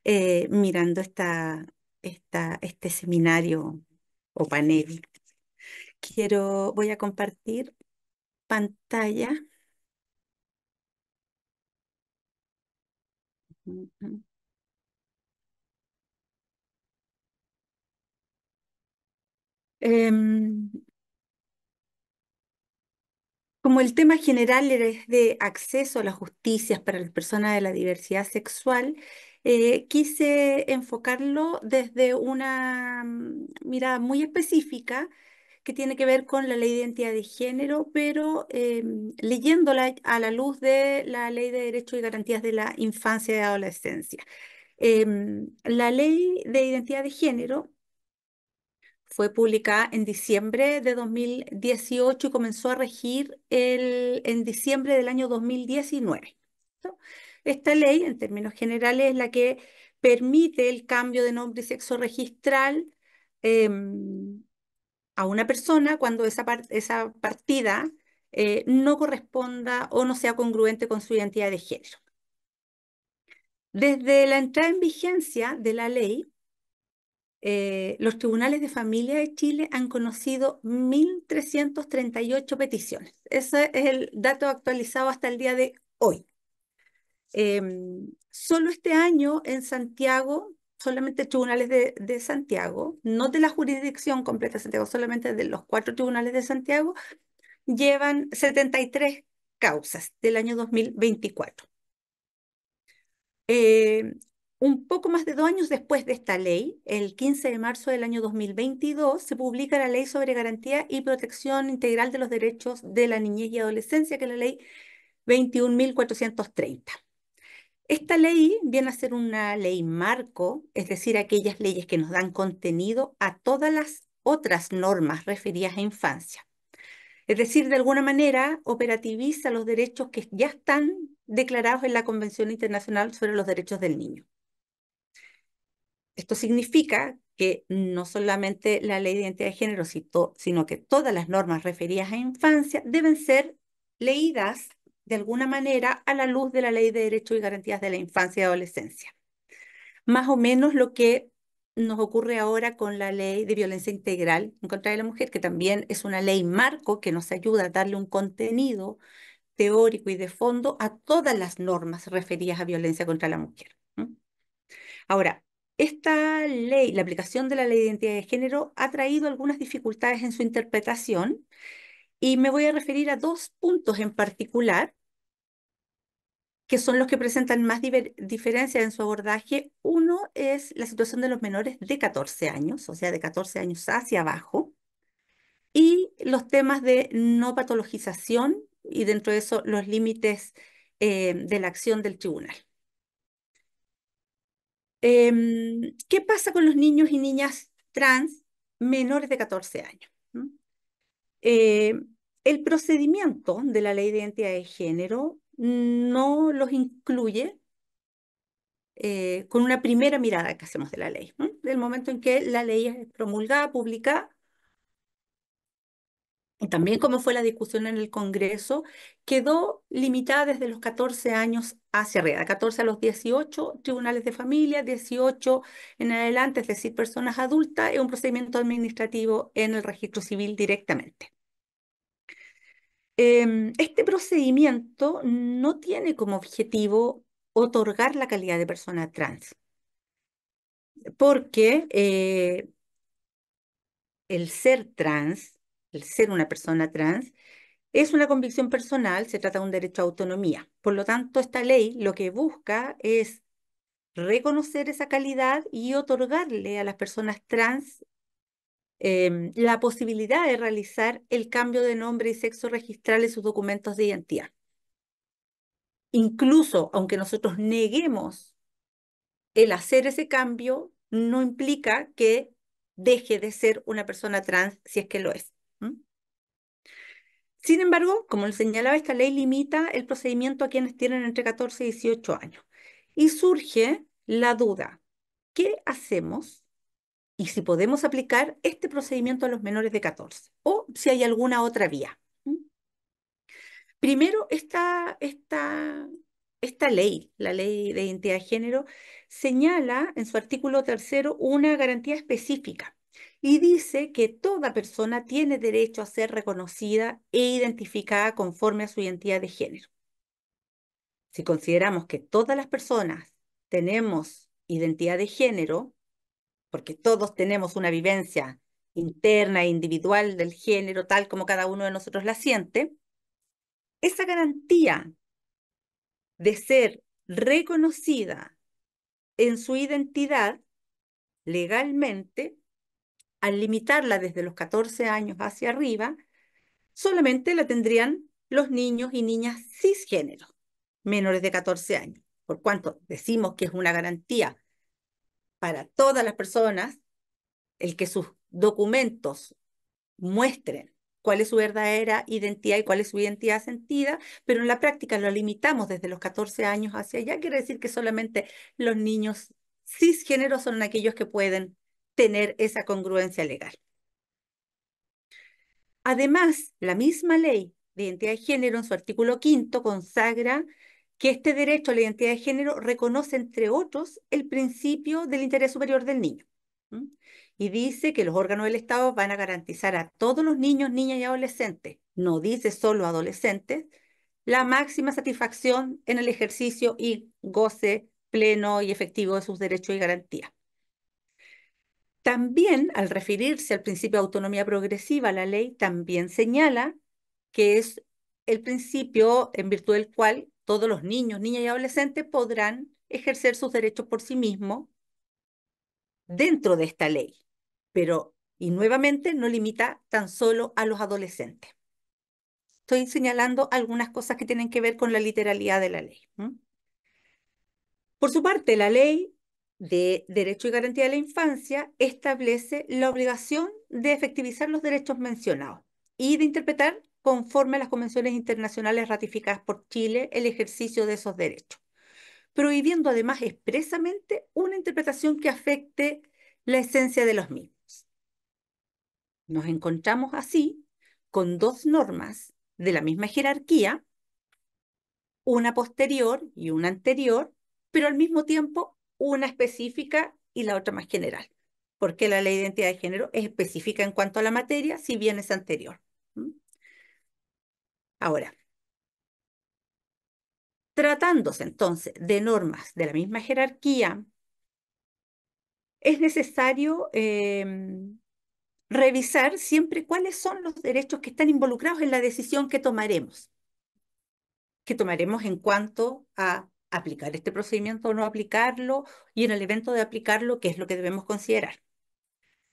[SPEAKER 4] eh, mirando esta, esta, este seminario o panel. Quiero, voy a compartir pantalla. Como el tema general es de acceso a las justicias para las personas de la diversidad sexual, eh, quise enfocarlo desde una mm, mirada muy específica que tiene que ver con la ley de identidad de género, pero em, leyéndola a la luz de la ley de derechos y garantías de la infancia y adolescencia. Em, la ley de identidad de género fue publicada en diciembre de 2018 y comenzó a regir el, en diciembre del año 2019. Esta ley, en términos generales, es la que permite el cambio de nombre y sexo registral em, a una persona cuando esa, esa partida eh, no corresponda o no sea congruente con su identidad de género. Desde la entrada en vigencia de la ley, eh, los tribunales de familia de Chile han conocido 1.338 peticiones. Ese es el dato actualizado hasta el día de hoy. Em, solo este año en Santiago, solamente tribunales de, Santiago, no de la jurisdicción completa de Santiago, solamente de los cuatro tribunales de Santiago, llevan 73 causas del año 2024. Eh, un poco más de dos años después de esta ley, el 15 de marzo del año 2022, se publica la Ley sobre Garantía y Protección Integral de los Derechos de la Niñez y Adolescencia, que es la Ley 21.430. Esta ley viene a ser una ley marco, es decir, aquellas leyes que nos dan contenido a todas las otras normas referidas a infancia. Es decir, de alguna manera operativiza los derechos que ya están declarados en la Convención Internacional sobre los Derechos del Niño. Esto significa que no solamente la ley de identidad de género, sino que todas las normas referidas a infancia deben ser leídas de alguna manera a la luz de la ley de derechos y garantías de la infancia y adolescencia. Más o menos lo que nos ocurre ahora con la ley de violencia integral en contra de la mujer, que también es una ley marco que nos ayuda a darle un contenido teórico y de fondo a todas las normas referidas a violencia contra la mujer. Ahora, esta ley, la aplicación de la ley de identidad de género, ha traído algunas dificultades en su interpretación y me voy a referir a dos puntos en particular que son los que presentan más diferencias en su abordaje. Uno es la situación de los menores de 14 años, o sea, de 14 años hacia abajo, y los temas de no patologización y dentro de eso los límites eh, de la acción del tribunal. Em, ¿Qué pasa con los niños y niñas trans menores de 14 años? Em, el procedimiento de la ley de identidad de género no los incluye eh, con una primera mirada que hacemos de la ley, del momento en que la ley es promulgada, publicada, también como fue la discusión en el Congreso, quedó limitada desde los 14 años hacia arriba, 14 a los 18 tribunales de familia, 18 en adelante, es decir, personas adultas, es un procedimiento administrativo en el registro civil directamente. Em, este procedimiento no tiene como objetivo otorgar la calidad de persona trans, porque eh, el ser trans el ser una persona trans, es una convicción personal, se trata de un derecho a autonomía. Por lo tanto, esta ley lo que busca es reconocer esa calidad y otorgarle a las personas trans em, la posibilidad de realizar el cambio de nombre y sexo registral en sus documentos de identidad. Incluso aunque nosotros neguemos el hacer ese cambio, no implica que deje de ser una persona trans si es que lo es. Sin embargo, como le señalaba, esta ley limita el procedimiento a quienes tienen entre 14 y 18 años. Y surge la duda, ¿qué hacemos y si podemos aplicar este procedimiento a los menores de 14 o si hay alguna otra vía? Primero, esta, esta, esta ley, la ley de identidad de género, señala en su artículo tercero una garantía específica y dice que toda persona tiene derecho a ser reconocida e identificada conforme a su identidad de género. Si consideramos que todas las personas tenemos identidad de género, porque todos tenemos una vivencia interna e individual del género, tal como cada uno de nosotros la siente, esa garantía de ser reconocida en su identidad legalmente al limitarla desde los 14 años hacia arriba, solamente la tendrían los niños y niñas cisgénero, menores de 14 años. Por cuanto decimos que es una garantía para todas las personas el que sus documentos muestren cuál es su verdadera identidad y cuál es su identidad sentida, pero en la práctica lo limitamos desde los 14 años hacia allá, quiere decir que solamente los niños cisgénero son aquellos que pueden tener esa congruencia legal. Además, la misma ley de identidad de género en su artículo quinto consagra que este derecho a la identidad de género reconoce, entre otros, el principio del interés superior del niño. Y dice que los órganos del Estado van a garantizar a todos los niños, niñas y adolescentes, no dice solo adolescentes, la máxima satisfacción en el ejercicio y goce pleno y efectivo de sus derechos y garantías. También, al referirse al principio de autonomía progresiva, la ley también señala que es el principio en virtud del cual todos los niños, niñas y adolescentes podrán ejercer sus derechos por sí mismos dentro de esta ley, pero y nuevamente no limita tan solo a los adolescentes. Estoy señalando algunas cosas que tienen que ver con la literalidad de la ley. Por su parte, la ley de Derecho y Garantía de la Infancia establece la obligación de efectivizar los derechos mencionados y de interpretar conforme a las convenciones internacionales ratificadas por Chile el ejercicio de esos derechos, prohibiendo además expresamente una interpretación que afecte la esencia de los mismos. Nos encontramos así con dos normas de la misma jerarquía, una posterior y una anterior, pero al mismo tiempo una específica y la otra más general, porque la ley de identidad de género es específica en cuanto a la materia, si bien es anterior. Ahora, tratándose entonces de normas de la misma jerarquía, es necesario em, revisar siempre cuáles son los derechos que están involucrados en la decisión que tomaremos, que tomaremos en cuanto a aplicar este procedimiento o no aplicarlo y en el evento de aplicarlo, qué es lo que debemos considerar.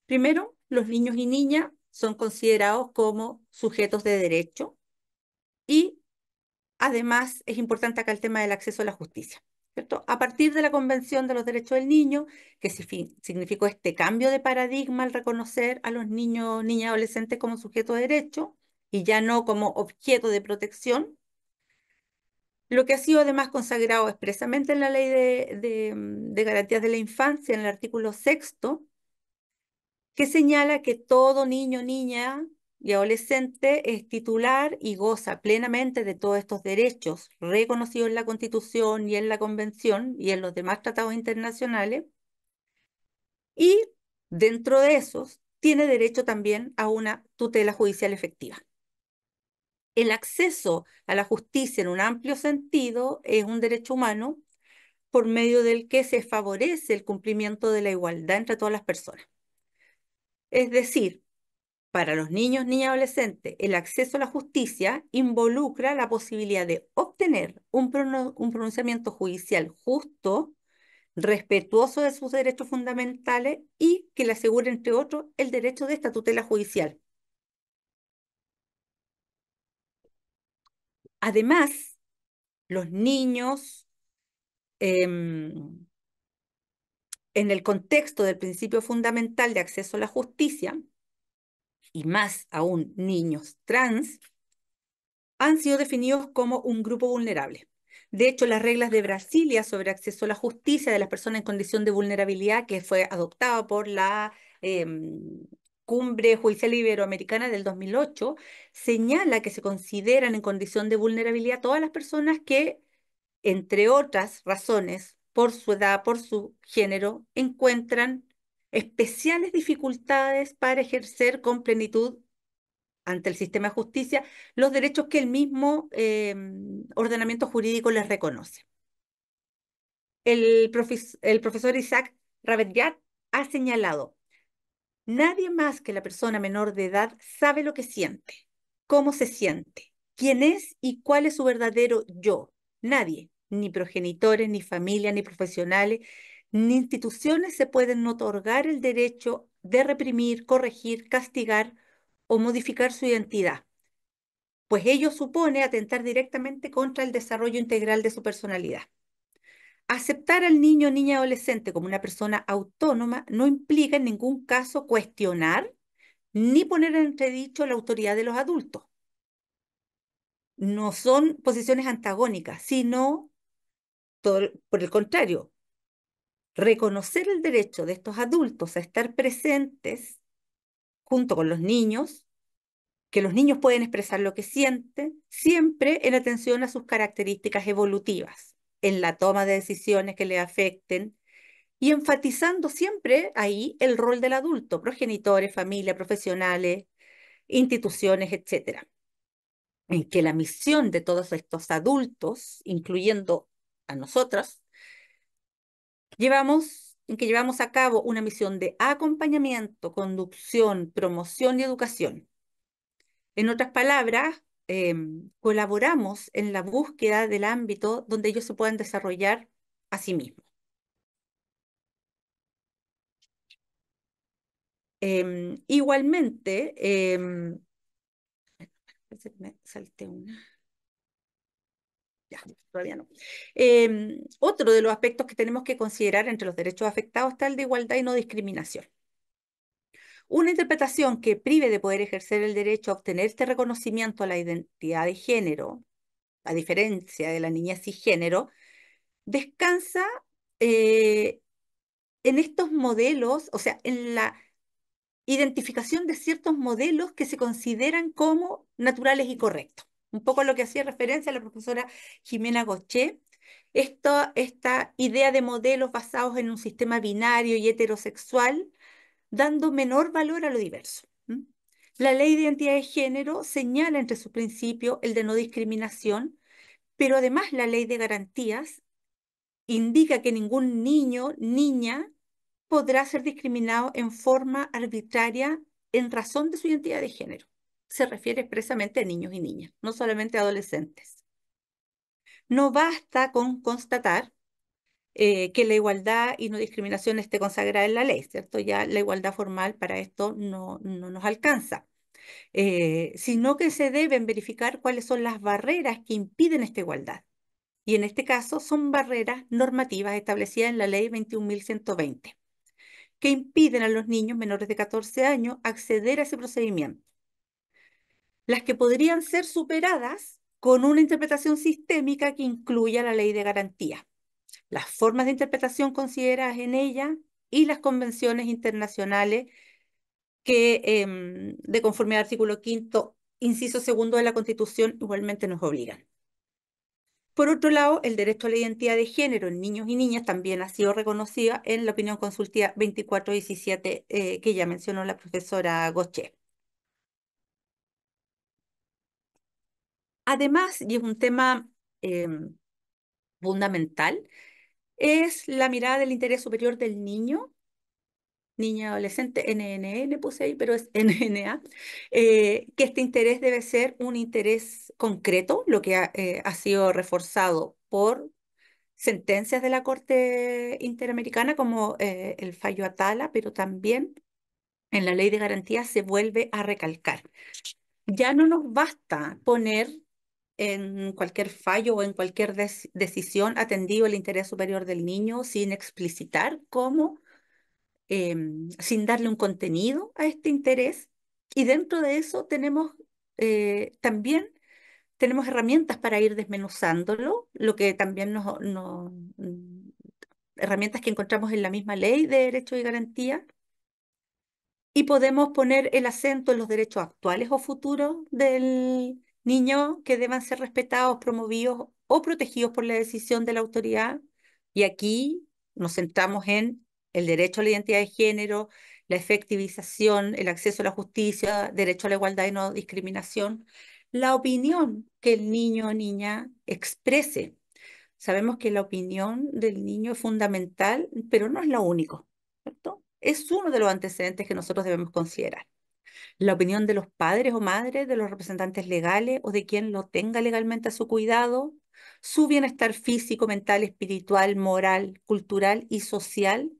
[SPEAKER 4] Primero, los niños y niñas son considerados como sujetos de derecho y además es importante acá el tema del acceso a la justicia. ¿cierto? A partir de la Convención de los Derechos del Niño, que significó este cambio de paradigma al reconocer a los niños, niñas y adolescentes como sujetos de derecho y ya no como objeto de protección, lo que ha sido además consagrado expresamente en la Ley de, mm, de, Garantías de la Infancia, en el artículo sexto, que señala que todo niño, niña y adolescente es titular y goza plenamente de todos estos derechos reconocidos en la Constitución y en la Convención y en los demás tratados internacionales. Y dentro de esos, tiene derecho también a una tutela judicial efectiva el acceso a la justicia en un amplio sentido es un derecho humano por medio del que se favorece el cumplimiento de la igualdad entre todas las personas. Es decir, para los niños, niñas y adolescentes, el acceso a la justicia involucra la posibilidad de obtener un, un pronunciamiento judicial justo, respetuoso de sus derechos fundamentales y que le asegure, entre otros, el derecho de esta tutela judicial. Además, los niños, em, en el contexto del principio fundamental de acceso a la justicia, y más aún niños trans, han sido definidos como un grupo vulnerable. De hecho, las reglas de Brasilia sobre acceso a la justicia de las personas en condición de vulnerabilidad, que fue adoptada por la em, Cumbre Judicial Iberoamericana del 2008 señala que se consideran en condición de vulnerabilidad todas las personas que, entre otras razones, por su edad, por su género, encuentran especiales dificultades para ejercer con plenitud ante el sistema de justicia los derechos que el mismo em, ordenamiento jurídico les reconoce. El, el profesor Isaac Rabediat ha señalado, Nadie más que la persona menor de edad sabe lo que siente, cómo se siente, quién es y cuál es su verdadero yo. Nadie, ni progenitores, ni familia, ni profesionales, ni instituciones se pueden otorgar el derecho de reprimir, corregir, castigar o modificar su identidad, pues ello supone atentar directamente contra el desarrollo integral de su personalidad. Aceptar al niño o niña adolescente como una persona autónoma no implica en ningún caso cuestionar ni poner en entredicho la autoridad de los adultos. No son posiciones antagónicas, sino por el contrario, reconocer el derecho de estos adultos a estar presentes junto con los niños, que los niños pueden expresar lo que sienten, siempre en atención a sus características evolutivas en la toma de decisiones que le afecten y enfatizando siempre ahí el rol del adulto, progenitores, familia, profesionales, instituciones, etcétera en que la misión de todos estos adultos, incluyendo a nosotras, llevamos, en que llevamos a cabo una misión de acompañamiento, conducción, promoción y educación. En otras palabras, Em, colaboramos en la búsqueda del ámbito donde ellos se puedan desarrollar a sí mismos. Em, igualmente, em, una. todavía no. otro de los aspectos que tenemos que considerar entre los derechos afectados está el de igualdad y no discriminación. Una interpretación que prive de poder ejercer el derecho a obtener este reconocimiento a la identidad de género, a diferencia de la niñez género, descansa eh, en estos modelos, o sea, en la identificación de ciertos modelos que se consideran como naturales y correctos. Un poco lo que hacía referencia la profesora Jimena Goché, esto, esta idea de modelos basados en un sistema binario y heterosexual dando menor valor a lo diverso. La ley de identidad de género señala entre sus principios el de no discriminación, pero además la ley de garantías indica que ningún niño, niña, podrá ser discriminado en forma arbitraria en razón de su identidad de género. Se refiere expresamente a niños y niñas, no solamente a adolescentes. No basta con constatar eh, que la igualdad y no discriminación esté consagrada en la ley, ¿cierto? Ya la igualdad formal para esto no, nos alcanza. Eh, sino que se deben verificar cuáles son las barreras que impiden esta igualdad. Y en este caso son barreras normativas establecidas en la ley 21.120, que impiden a los niños menores de 14 años acceder a ese procedimiento. Las que podrían ser superadas con una interpretación sistémica que incluya la ley de garantía las formas de interpretación consideradas en ella y las convenciones internacionales que, em, de conformidad al artículo 5 inciso segundo de la Constitución, igualmente nos obligan. Por otro lado, el derecho a la identidad de género en niños y niñas también ha sido reconocida en la opinión consultiva 2417 eh, que ya mencionó la profesora Goche Además, y es un tema em, fundamental es la mirada del interés superior del niño, niña adolescente, NNN puse ahí, pero es NNA, eh, que este interés debe ser un interés concreto, lo que ha, eh, sido reforzado por sentencias de la Corte Interamericana como eh, el fallo Atala, pero también en la ley de garantía se vuelve a recalcar. Ya no nos basta poner en cualquier fallo o en cualquier decisión atendido el interés superior del niño sin explicitar cómo, em, sin darle un contenido a este interés. Y dentro de eso tenemos eh, también tenemos herramientas para ir desmenuzándolo, lo que también nos, mm, herramientas que encontramos en la misma ley de derechos y garantías. Y podemos poner el acento en los derechos actuales o futuros del, niños que deban ser respetados, promovidos o protegidos por la decisión de la autoridad. Y aquí nos centramos en el derecho a la identidad de género, la efectivización, el acceso a la justicia, derecho a la igualdad y no discriminación, la opinión que el niño o niña exprese. Sabemos que la opinión del niño es fundamental, pero no es lo único, ¿cierto? Es uno de los antecedentes que nosotros debemos considerar la opinión de los padres o madres, de los representantes legales o de quien lo tenga legalmente a su cuidado, su bienestar físico, mental, espiritual, moral, cultural y social,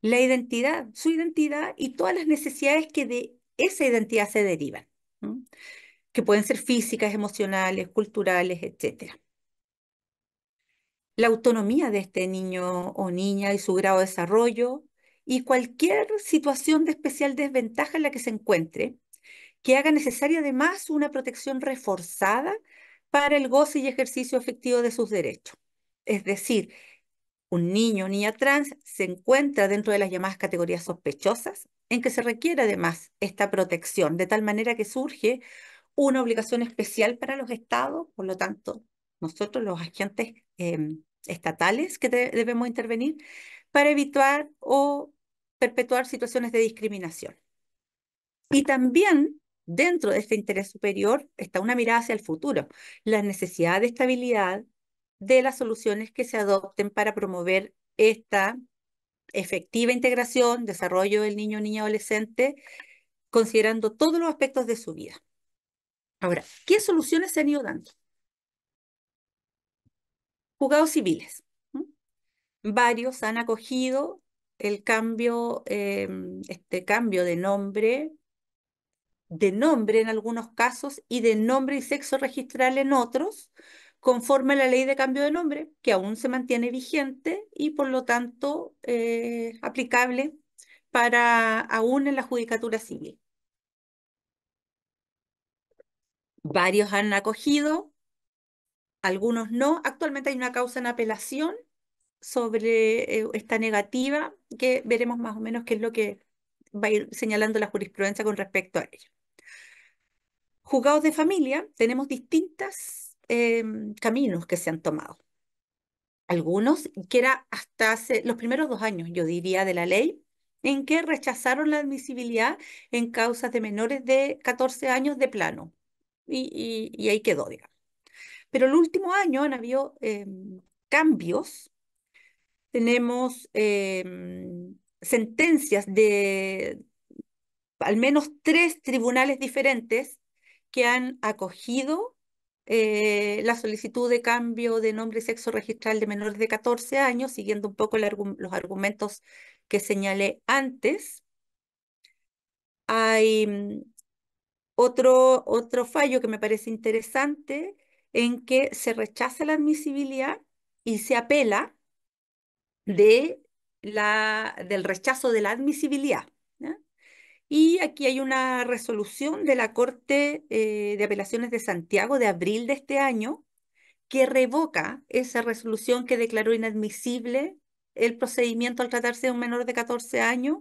[SPEAKER 4] la identidad, su identidad y todas las necesidades que de esa identidad se derivan, que pueden ser físicas, emocionales, culturales, etc. La autonomía de este niño o niña y su grado de desarrollo, y cualquier situación de especial desventaja en la que se encuentre, que haga necesaria además una protección reforzada para el goce y ejercicio efectivo de sus derechos. Es decir, un niño o niña trans se encuentra dentro de las llamadas categorías sospechosas, en que se requiere además esta protección, de tal manera que surge una obligación especial para los estados, por lo tanto, nosotros los agentes eh, estatales que debemos intervenir, para evitar o perpetuar situaciones de discriminación. Y también dentro de este interés superior está una mirada hacia el futuro, la necesidad de estabilidad de las soluciones que se adopten para promover esta efectiva integración, desarrollo del niño, niña, adolescente, considerando todos los aspectos de su vida. Ahora, ¿qué soluciones se han ido dando? Juzgados civiles varios han acogido el cambio, eh, este cambio de nombre, de nombre en algunos casos y de nombre y sexo registral en otros, conforme a la ley de cambio de nombre, que aún se mantiene vigente y por lo tanto eh, aplicable para aún en la judicatura civil. Varios han acogido, algunos no. Actualmente hay una causa en apelación sobre eh, esta negativa, que veremos más o menos qué es lo que va a ir señalando la jurisprudencia con respecto a ello. Juzgados de familia, tenemos distintos em, caminos que se han tomado. Algunos, que era hasta hace los primeros dos años, yo diría, de la ley, en que rechazaron la admisibilidad en causas de menores de 14 años de plano. Y, ahí quedó, digamos. Pero el último año han habido em, cambios tenemos em, sentencias de al menos tres tribunales diferentes que han acogido eh, la solicitud de cambio de nombre y sexo registral de menores de 14 años, siguiendo un poco los argumentos que señalé antes. Hay mm, otro, otro fallo que me parece interesante en que se rechaza la admisibilidad y se apela de la, del rechazo de la admisibilidad. Y aquí hay una resolución de la Corte eh, de Apelaciones de Santiago de abril de este año que revoca esa resolución que declaró inadmisible el procedimiento al tratarse de un menor de 14 años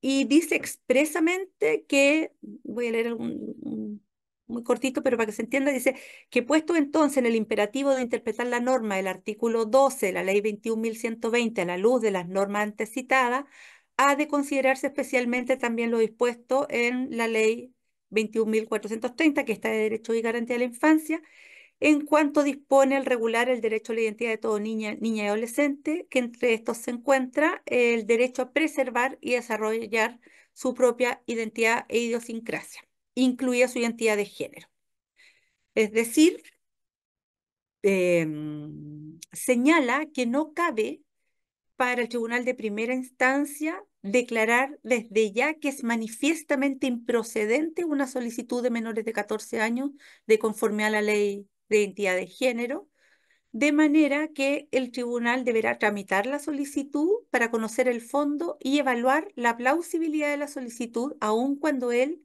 [SPEAKER 4] y dice expresamente que, voy a leer un muy cortito, pero para que se entienda, dice que puesto entonces en el imperativo de interpretar la norma del artículo 12 de la ley 21.120 a la luz de las normas antes citadas, ha de considerarse especialmente también lo dispuesto en la ley 21.430, que está de Derecho y Garantía de la Infancia, en cuanto dispone al regular el derecho a la identidad de todo niña, niña y adolescente, que entre estos se encuentra el derecho a preservar y desarrollar su propia identidad e idiosincrasia incluía su identidad de género. Es decir, em, señala que no cabe para el Tribunal de Primera Instancia declarar desde ya que es manifiestamente improcedente una solicitud de menores de 14 años de conforme a la ley de identidad de género, de manera que el tribunal deberá tramitar la solicitud para conocer el fondo y evaluar la plausibilidad de la solicitud, aun cuando él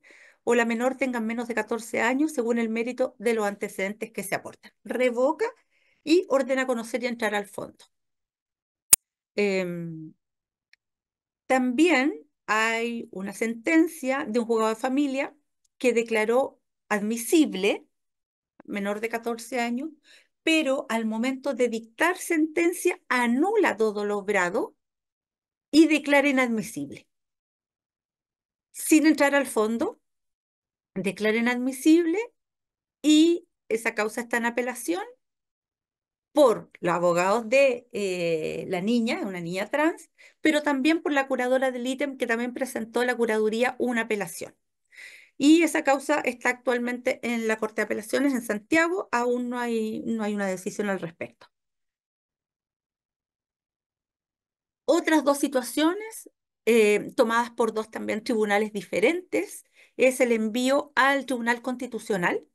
[SPEAKER 4] o la menor tenga menos de 14 años según el mérito de los antecedentes que se aportan. Revoca y ordena conocer y entrar al fondo. Em, también hay una sentencia de un juzgado de familia que declaró admisible, menor de 14 años, pero al momento de dictar sentencia anula todo lo obrado y declara inadmisible. Sin entrar al fondo, declaren admisible y esa causa está en apelación por los abogados de eh, la niña, una niña trans, pero también por la curadora del ítem que también presentó la curaduría una apelación. Y esa causa está actualmente en la Corte de Apelaciones en Santiago, aún no hay, no hay una decisión al respecto. Otras dos situaciones eh, tomadas por dos también tribunales diferentes es el envío al Tribunal Constitucional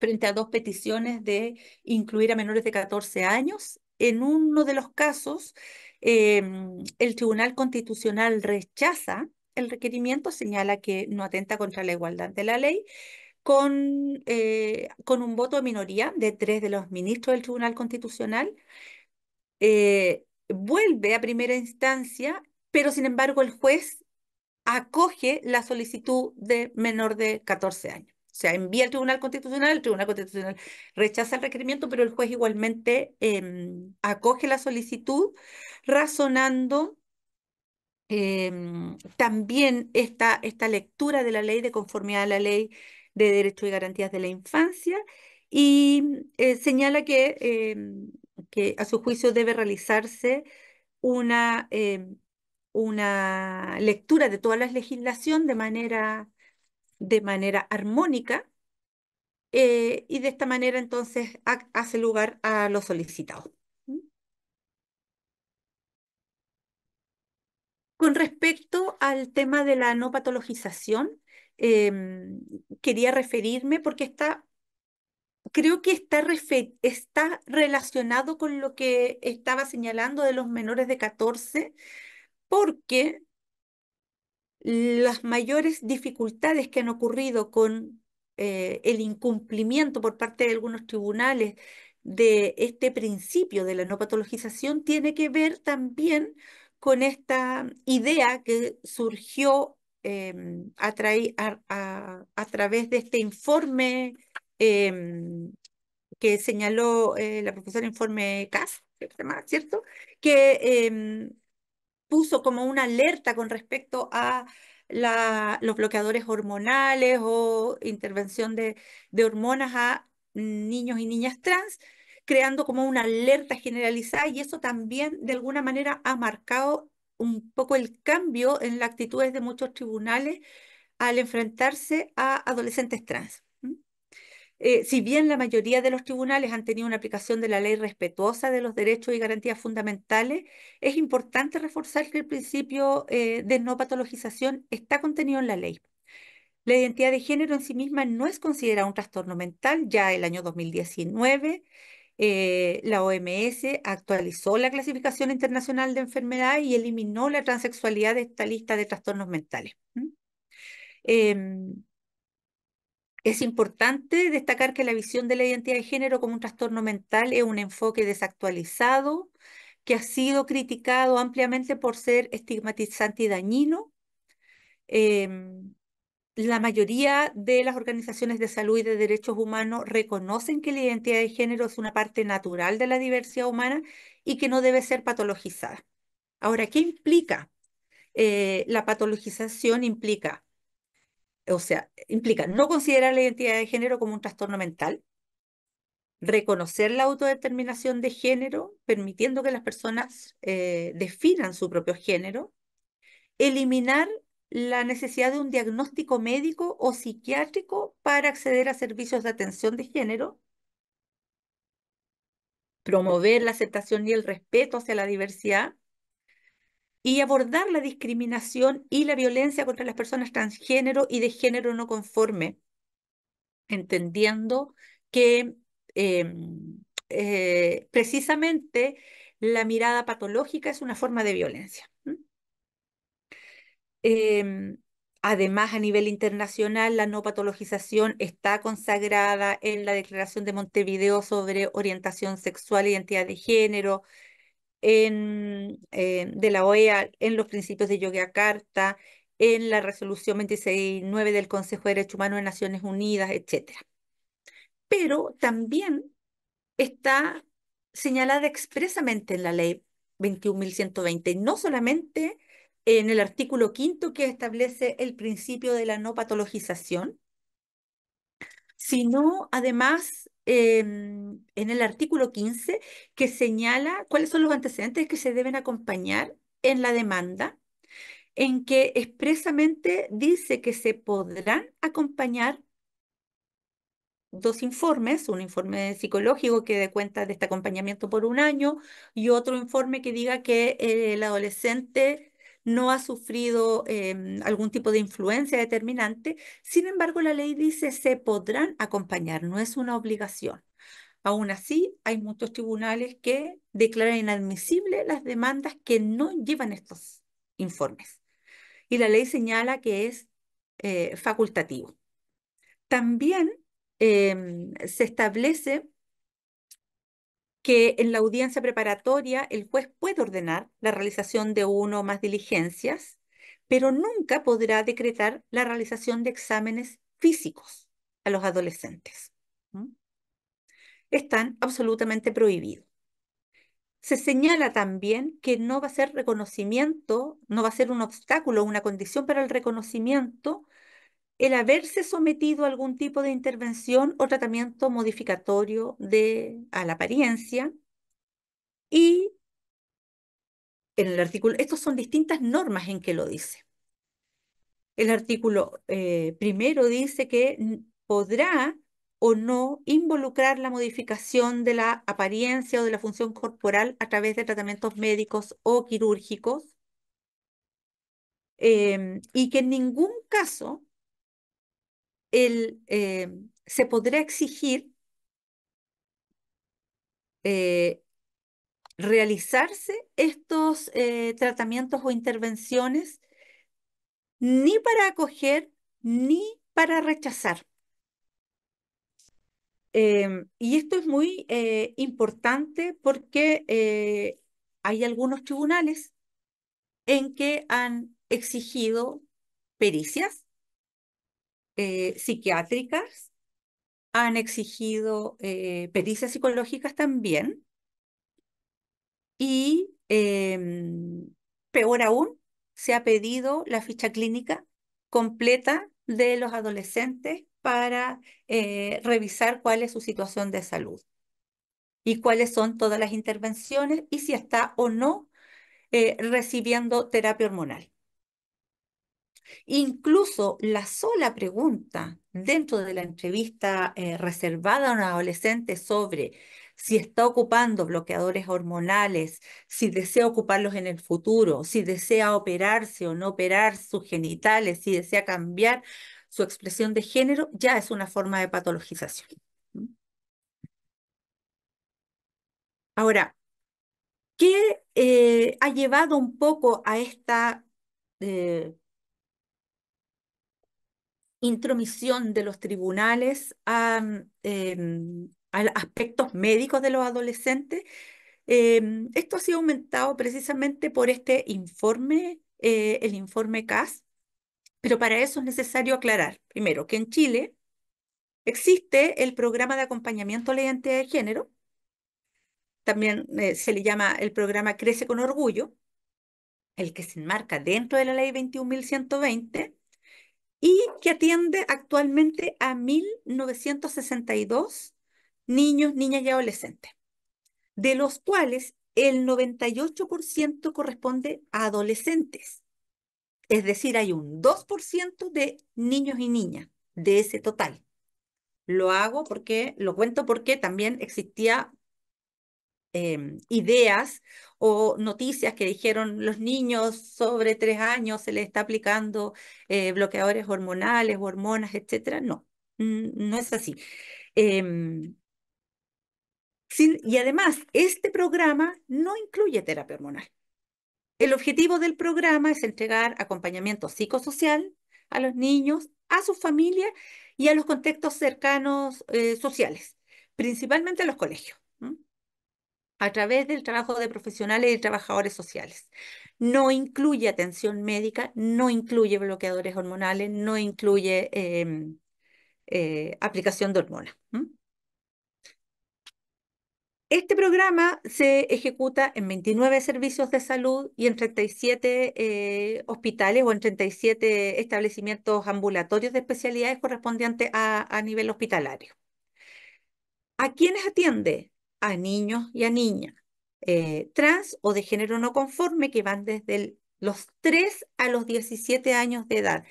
[SPEAKER 4] frente a dos peticiones de incluir a menores de 14 años. En uno de los casos, em, el Tribunal Constitucional rechaza el requerimiento, señala que no atenta contra la igualdad de la ley, con, eh, con un voto de minoría de tres de los ministros del Tribunal Constitucional. Eh, vuelve a primera instancia, pero sin embargo el juez acoge la solicitud de menor de 14 años. O sea, envía al Tribunal Constitucional, el Tribunal Constitucional rechaza el requerimiento, pero el juez igualmente em, acoge la solicitud razonando em, también esta, esta lectura de la ley de conformidad a la ley de derechos y garantías de la infancia y eh, señala que, em, que a su juicio debe realizarse una una lectura de toda la legislación de manera, de manera armónica eh, y de esta manera entonces hace lugar a lo solicitado. ¿Mm? Con respecto al tema de la no patologización, em, quería referirme porque está, creo que está, está relacionado con lo que estaba señalando de los menores de 14 porque las mayores dificultades que han ocurrido con eh, el incumplimiento por parte de algunos tribunales de este principio de la no patologización tiene que ver también con esta idea que surgió em, a, través de este informe em, que señaló eh, la profesora Informe Cas, ¿cierto? Que em, puso como una alerta con respecto a los bloqueadores hormonales o intervención de, de, hormonas a niños y niñas trans, creando como una alerta generalizada y eso también de alguna manera ha marcado un poco el cambio en las actitudes de muchos tribunales al enfrentarse a adolescentes trans. Eh, si bien la mayoría de los tribunales han tenido una aplicación de la ley respetuosa de los derechos y garantías fundamentales, es importante reforzar que el principio eh, de no patologización está contenido en la ley. La identidad de género en sí misma no es considerada un trastorno mental. Ya el año 2019, eh, la OMS actualizó la clasificación internacional de enfermedad y eliminó la transexualidad de esta lista de trastornos mentales. Es importante destacar que la visión de la identidad de género como un trastorno mental es un enfoque desactualizado que ha sido criticado ampliamente por ser estigmatizante y dañino. Em, la mayoría de las organizaciones de salud y de derechos humanos reconocen que la identidad de género es una parte natural de la diversidad humana y que no debe ser patologizada. Ahora, ¿qué implica? Eh, la patologización implica o sea, implica no considerar la identidad de género como un trastorno mental, reconocer la autodeterminación de género, permitiendo que las personas eh, definan su propio género, eliminar la necesidad de un diagnóstico médico o psiquiátrico para acceder a servicios de atención de género, promover la aceptación y el respeto hacia la diversidad, y abordar la discriminación y la violencia contra las personas transgénero y de género no conforme, entendiendo que em, eh, precisamente la mirada patológica es una forma de violencia. Em, además, a nivel internacional, la no patologización está consagrada en la Declaración de Montevideo sobre orientación sexual e identidad de género, en, eh, de la OEA, en los principios de Yogyakarta, en la resolución 269 del Consejo de Derechos Humanos de Naciones Unidas, etc. Pero también está señalada expresamente en la ley 21.120, no solamente en el artículo quinto que establece el principio de la no patologización, sino además Em, en el artículo 15 que señala cuáles son los antecedentes que se deben acompañar en la demanda, en que expresamente dice que se podrán acompañar dos informes, un informe psicológico que dé cuenta de este acompañamiento por un año y otro informe que diga que eh, el adolescente no ha sufrido em, algún tipo de influencia determinante. Sin embargo, la ley dice se podrán acompañar, no es una obligación. Aún así, hay muchos tribunales que declaran inadmisible las demandas que no llevan estos informes. Y la ley señala que es eh, facultativo. También em, se establece que en la audiencia preparatoria el juez puede ordenar la realización de uno o más diligencias, pero nunca podrá decretar la realización de exámenes físicos a los adolescentes. Están absolutamente prohibidos. Se señala también que no va a ser reconocimiento, no va a ser un obstáculo, una condición para el reconocimiento el haberse sometido a algún tipo de intervención o tratamiento modificatorio de, a la apariencia y en el artículo, estos son distintas normas en que lo dice. El artículo eh, primero dice que podrá o no involucrar la modificación de la apariencia o de la función corporal a través de tratamientos médicos o quirúrgicos em, y que en ningún caso eh, se podrá exigir eh, realizarse estos eh, tratamientos o intervenciones ni para acoger ni para rechazar. y esto es muy importante porque hay algunos tribunales en que han exigido pericias eh, psiquiátricas, han exigido eh, pericias psicológicas también y, em, peor aún, se ha pedido la ficha clínica completa de los adolescentes para eh, revisar cuál es su situación de salud y cuáles son todas las intervenciones y si está o no recibiendo terapia hormonal. Incluso la sola pregunta dentro de la entrevista eh, reservada a un adolescente sobre si está ocupando bloqueadores hormonales, si desea ocuparlos en el futuro, si desea operarse o no operar sus genitales, si desea cambiar su expresión de género, ya es una forma de patologización. Ahora, ¿qué eh, ha llevado un poco a esta eh, intromisión de los tribunales a, mm, em, aspectos médicos de los adolescentes. Em, esto ha sido aumentado precisamente por este informe, eh, el informe CAS, pero para eso es necesario aclarar, primero, que en Chile existe el programa de acompañamiento a la identidad de género, también eh, se le llama el programa Crece con Orgullo, el que se enmarca dentro de la ley 21.120 y que atiende actualmente a 1.962 niños, niñas y adolescentes, de los cuales el 98% corresponde a adolescentes. Es decir, hay un 2% de niños y niñas de ese total. Lo hago porque, lo cuento porque también existía Em, ideas o noticias que dijeron los niños sobre tres años se les está aplicando eh, bloqueadores hormonales, hormonas, etcétera. No, no es así. Em, y además, este programa no incluye terapia hormonal. El objetivo del programa es entregar acompañamiento psicosocial a los niños, a su familia y a los contextos cercanos eh, sociales, principalmente a los colegios a través del trabajo de profesionales y trabajadores sociales. No incluye atención médica, no incluye bloqueadores hormonales, no incluye em, eh, aplicación de hormonas. Este programa se ejecuta en 29 servicios de salud y en 37 eh, hospitales o en 37 establecimientos ambulatorios de especialidades correspondientes a, a nivel hospitalario. ¿A quiénes atiende? a niños y a niñas eh, trans o de género no conforme que van desde los 3 a los 17 años de edad.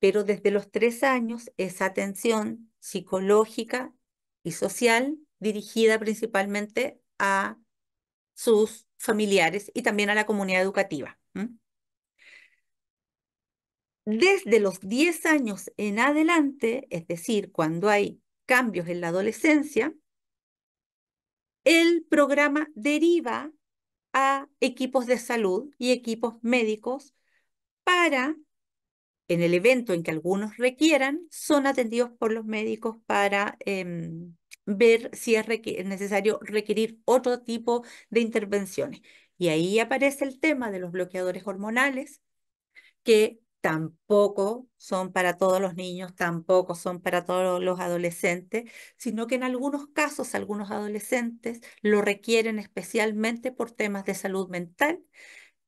[SPEAKER 4] Pero desde los 3 años esa atención psicológica y social dirigida principalmente a sus familiares y también a la comunidad educativa. Desde los 10 años en adelante, es decir, cuando hay cambios en la adolescencia, el programa deriva a equipos de salud y equipos médicos para, en el evento en que algunos requieran, son atendidos por los médicos para em, ver si es necesario requerir otro tipo de intervenciones. Y ahí aparece el tema de los bloqueadores hormonales, que tampoco son para todos los niños, tampoco son para todos los adolescentes, sino que en algunos casos algunos adolescentes lo requieren especialmente por temas de salud mental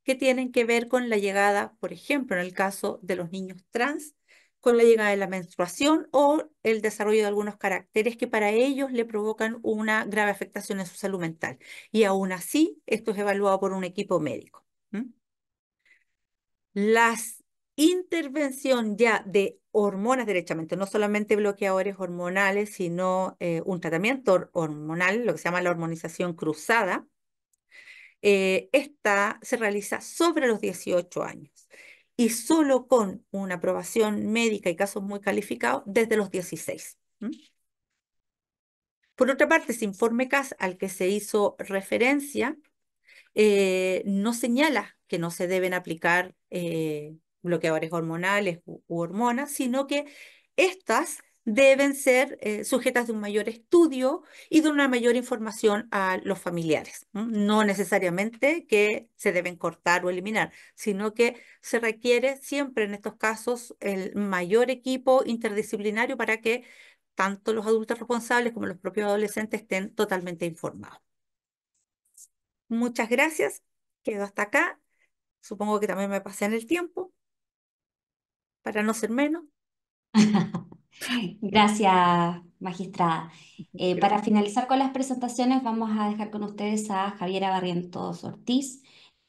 [SPEAKER 4] que tienen que ver con la llegada, por ejemplo, en el caso de los niños trans, con la llegada de la menstruación o el desarrollo de algunos caracteres que para ellos le provocan una grave afectación en su salud mental. Y aún así, esto es evaluado por un equipo médico. Las intervención ya de hormonas derechamente, no solamente bloqueadores hormonales, sino eh, un tratamiento hormonal, lo que se llama la hormonización cruzada, eh, esta se realiza sobre los 18 años y solo con una aprobación médica y casos muy calificados desde los 16. Por otra parte, ese informe CAS al que se hizo referencia eh, no señala que no se deben aplicar bloqueadores hormonales u, hormonas, sino que estas deben ser eh, sujetas de un mayor estudio y de una mayor información a los familiares. No necesariamente que se deben cortar o eliminar, sino que se requiere siempre en estos casos el mayor equipo interdisciplinario para que tanto los adultos responsables como los propios adolescentes estén totalmente informados. Muchas gracias. Quedo hasta acá. Supongo que también me pasé en el tiempo para no ser menos.
[SPEAKER 1] Gracias, magistrada. Eh, para finalizar con las presentaciones, vamos a dejar con ustedes a Javiera Barrientos Ortiz.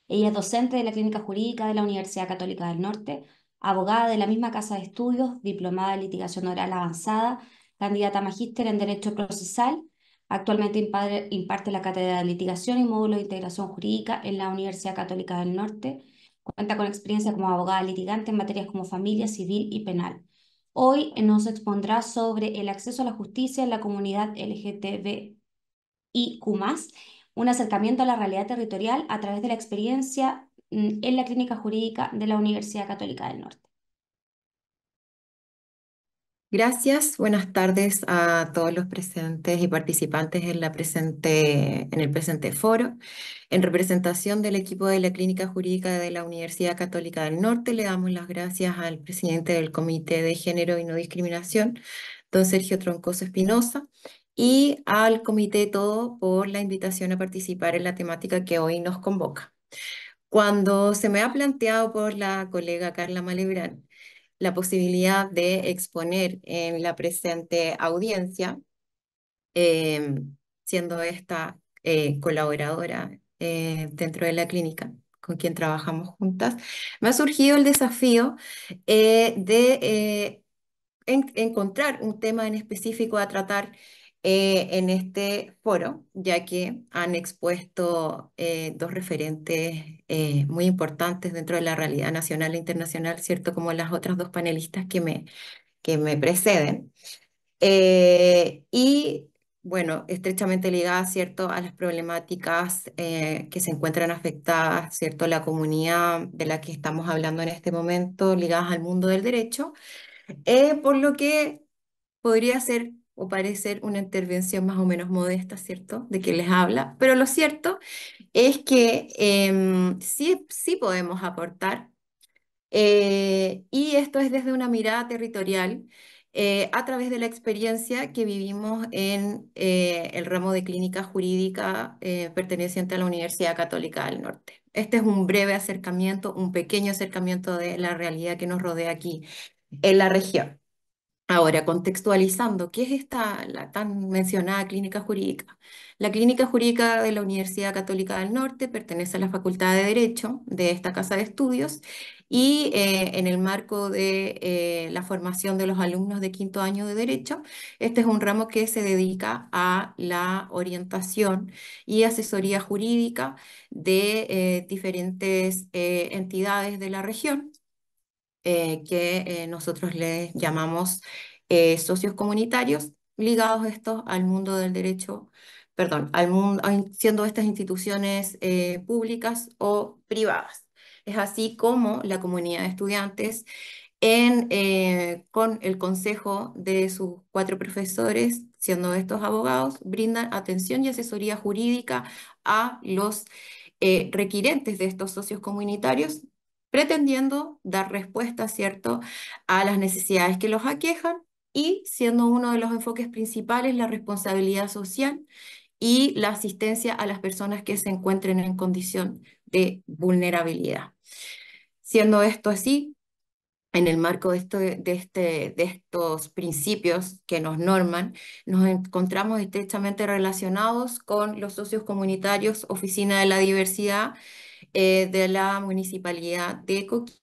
[SPEAKER 1] Ella es docente de la Clínica Jurídica de la Universidad Católica del Norte, abogada de la misma Casa de Estudios, diplomada en litigación oral avanzada, candidata a magíster en Derecho Procesal. Actualmente imparte la Cátedra de Litigación y Módulo de Integración Jurídica en la Universidad Católica del Norte Cuenta con experiencia como abogada litigante en materias como familia, civil y penal. Hoy nos expondrá sobre el acceso a la justicia en la comunidad LGTBIQ, un acercamiento a la realidad territorial a través de la experiencia mm, en la clínica jurídica de la Universidad Católica del Norte.
[SPEAKER 5] Gracias, buenas tardes a todos los presentes y participantes en, la presente, en el presente foro. En representación del equipo de la Clínica Jurídica de la Universidad Católica del Norte, le damos las gracias al presidente del Comité de Género y No Discriminación, don Sergio Troncoso Espinosa, y al Comité Todo por la invitación a participar en la temática que hoy nos convoca. Cuando se me ha planteado por la colega Carla Malebrán, la posibilidad de exponer en la presente audiencia, eh, siendo esta eh, colaboradora eh, dentro de la clínica con quien trabajamos juntas, me ha surgido el desafío de encontrar un tema en específico a tratar eh, en este foro, ya que han expuesto eh, dos referentes eh, muy importantes dentro de la realidad nacional e internacional, ¿cierto? Como las otras dos panelistas que me, que me preceden. y bueno, estrechamente ligada, ¿cierto?, a las problemáticas que se encuentran afectadas, ¿cierto?, la comunidad de la que estamos hablando en este momento, ligadas al mundo del derecho, por lo que podría ser o parecer una intervención más o menos modesta, ¿cierto?, de que les habla, pero lo cierto es que em, sí, podemos aportar, eh, y esto es desde una mirada territorial, eh, a través de la experiencia que vivimos en eh, el ramo de clínica jurídica perteneciente a la Universidad Católica del Norte. Este es un breve acercamiento, un pequeño acercamiento de la realidad que nos rodea aquí en la región. Ahora, contextualizando, ¿qué es esta la tan mencionada clínica jurídica? La clínica jurídica de la Universidad Católica del Norte pertenece a la Facultad de Derecho de esta Casa de Estudios y eh, en el marco de eh, la formación de los alumnos de quinto año de Derecho, este es un ramo que se dedica a la orientación y asesoría jurídica de eh, diferentes entidades de la región eh, que eh, nosotros les llamamos eh, socios comunitarios, ligados estos al mundo del derecho, perdón, al mundo, siendo estas instituciones públicas o privadas. Es así como la comunidad de estudiantes, con el consejo de sus cuatro profesores, siendo estos abogados, brindan atención y asesoría jurídica a los requirentes de estos socios comunitarios pretendiendo dar respuesta, ¿cierto?, a las necesidades que los aquejan y siendo uno de los enfoques principales la responsabilidad social y la asistencia a las personas que se encuentren en condición de vulnerabilidad. Siendo esto así, en el marco de, de, este, de estos principios que nos norman, nos encontramos estrechamente relacionados con los socios comunitarios, Oficina de la Diversidad, eh, de la Municipalidad de Coquimbo,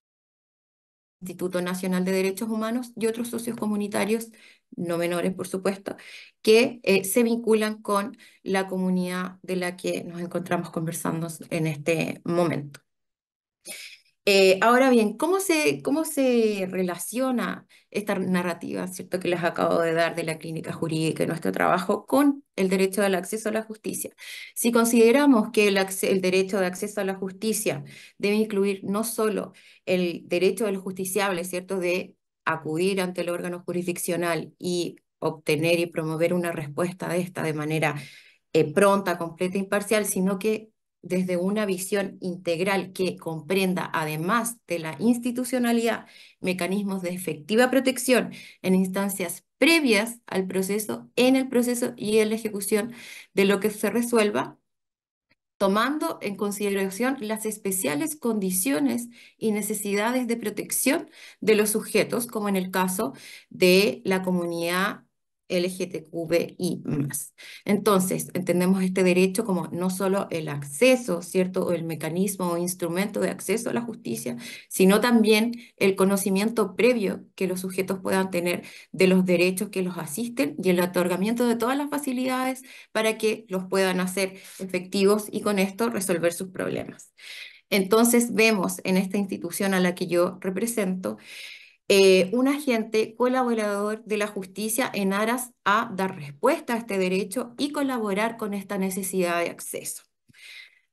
[SPEAKER 5] Instituto Nacional de Derechos Humanos y otros socios comunitarios, no menores por supuesto, que eh, se vinculan con la comunidad de la que nos encontramos conversando en este momento. Eh, ahora bien, ¿cómo se, cómo se relaciona esta narrativa, ¿cierto?, que les acabo de dar de la clínica jurídica y nuestro trabajo con el derecho al acceso a la justicia. Si consideramos que el, derecho de acceso a la justicia debe incluir no solo el derecho del justiciable, ¿cierto?, de acudir ante el órgano jurisdiccional y obtener y promover una respuesta de esta de manera eh, pronta, completa, e imparcial, sino que desde una visión integral que comprenda, además de la institucionalidad, mecanismos de efectiva protección en instancias previas al proceso, en el proceso y en la ejecución de lo que se resuelva, tomando en consideración las especiales condiciones y necesidades de protección de los sujetos, como en el caso de la comunidad LGTBI más. Entonces, entendemos este derecho como no solo el acceso, ¿cierto? O el mecanismo o instrumento de acceso a la justicia, sino también el conocimiento previo que los sujetos puedan tener de los derechos que los asisten y el otorgamiento de todas las facilidades para que los puedan hacer efectivos y con esto resolver sus problemas. Entonces, vemos en esta institución a la que yo represento eh, un agente colaborador de la justicia en aras a dar respuesta a este derecho y colaborar con esta necesidad de acceso.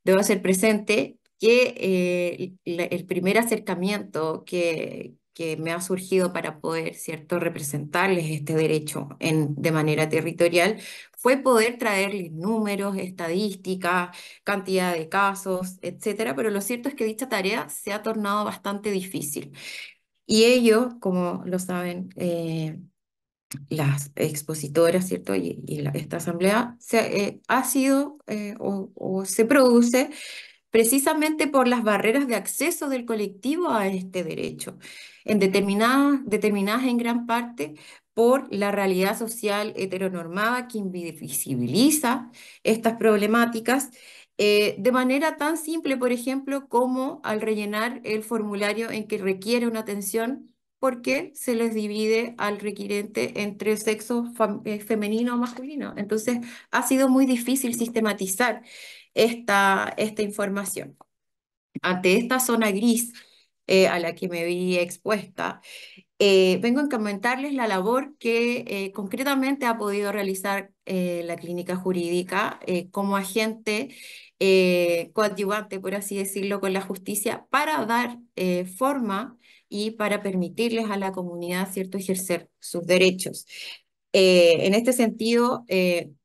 [SPEAKER 5] Debo hacer presente que eh, el, primer acercamiento que, que me ha surgido para poder, ¿cierto?, representarles este derecho en, de manera territorial, fue poder traerles números, estadísticas, cantidad de casos, etcétera, pero lo cierto es que dicha tarea se ha tornado bastante difícil. Y ello, como lo saben eh, las expositoras, ¿cierto? Y, esta asamblea se, eh, ha sido eh, o, se produce precisamente por las barreras de acceso del colectivo a este derecho, en determinadas, determinadas en gran parte por la realidad social heteronormada que invisibiliza estas problemáticas eh, de manera tan simple, por ejemplo, como al rellenar el formulario en que requiere una atención, porque se les divide al requirente entre sexo eh, femenino o masculino. Entonces, ha sido muy difícil sistematizar esta, esta información. Ante esta zona gris eh, a la que me vi expuesta, vengo a comentarles la labor que concretamente ha podido realizar la clínica jurídica como agente eh, coadyuvante, por así decirlo, con la justicia para dar eh, forma y para permitirles a la comunidad, ¿cierto?, ejercer sus derechos. Eh, en este sentido, en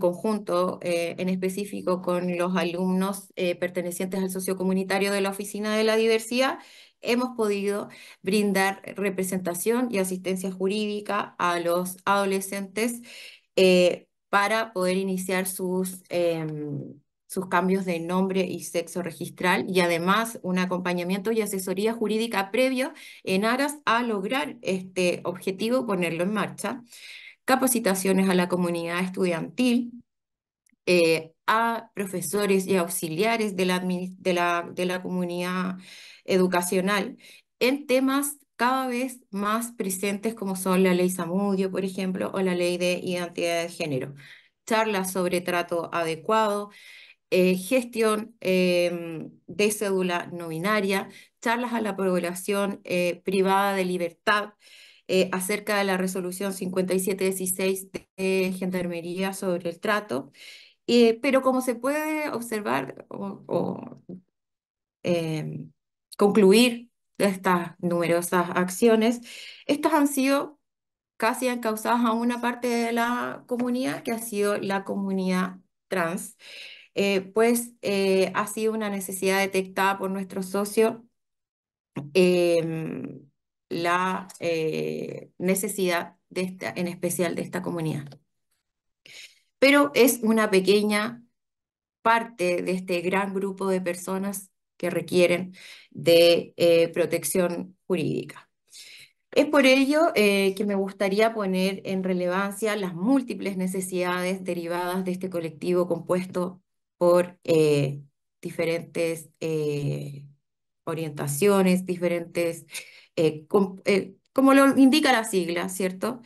[SPEAKER 5] conjunto, en específico con los alumnos pertenecientes al socio comunitario de la Oficina de la Diversidad, hemos podido brindar representación y asistencia jurídica a los adolescentes para poder iniciar sus em, sus cambios de nombre y sexo registral y además un acompañamiento y asesoría jurídica previo en aras a lograr este objetivo, ponerlo en marcha, capacitaciones a la comunidad estudiantil, eh, a profesores y auxiliares de la, de la, de la comunidad educacional en temas cada vez más presentes como son la ley Samudio, por ejemplo, o la ley de identidad de género. Charlas sobre trato adecuado, eh, gestión em, de cédula no binaria, charlas a la población eh, privada de libertad eh, acerca de la resolución 5716 de Gendarmería sobre el trato. pero como se puede observar o, em, concluir de estas numerosas acciones, estas han sido casi encausadas a una parte de la comunidad que ha sido la comunidad trans. Eh, pues eh, ha sido una necesidad detectada por nuestro socio, em, la eh, necesidad de esta, en especial de esta comunidad. Pero es una pequeña parte de este gran grupo de personas que requieren de protección jurídica. Es por ello que me gustaría poner en relevancia las múltiples necesidades derivadas de este colectivo compuesto por eh, diferentes eh, orientaciones, diferentes, eh, como lo indica la sigla, ¿cierto?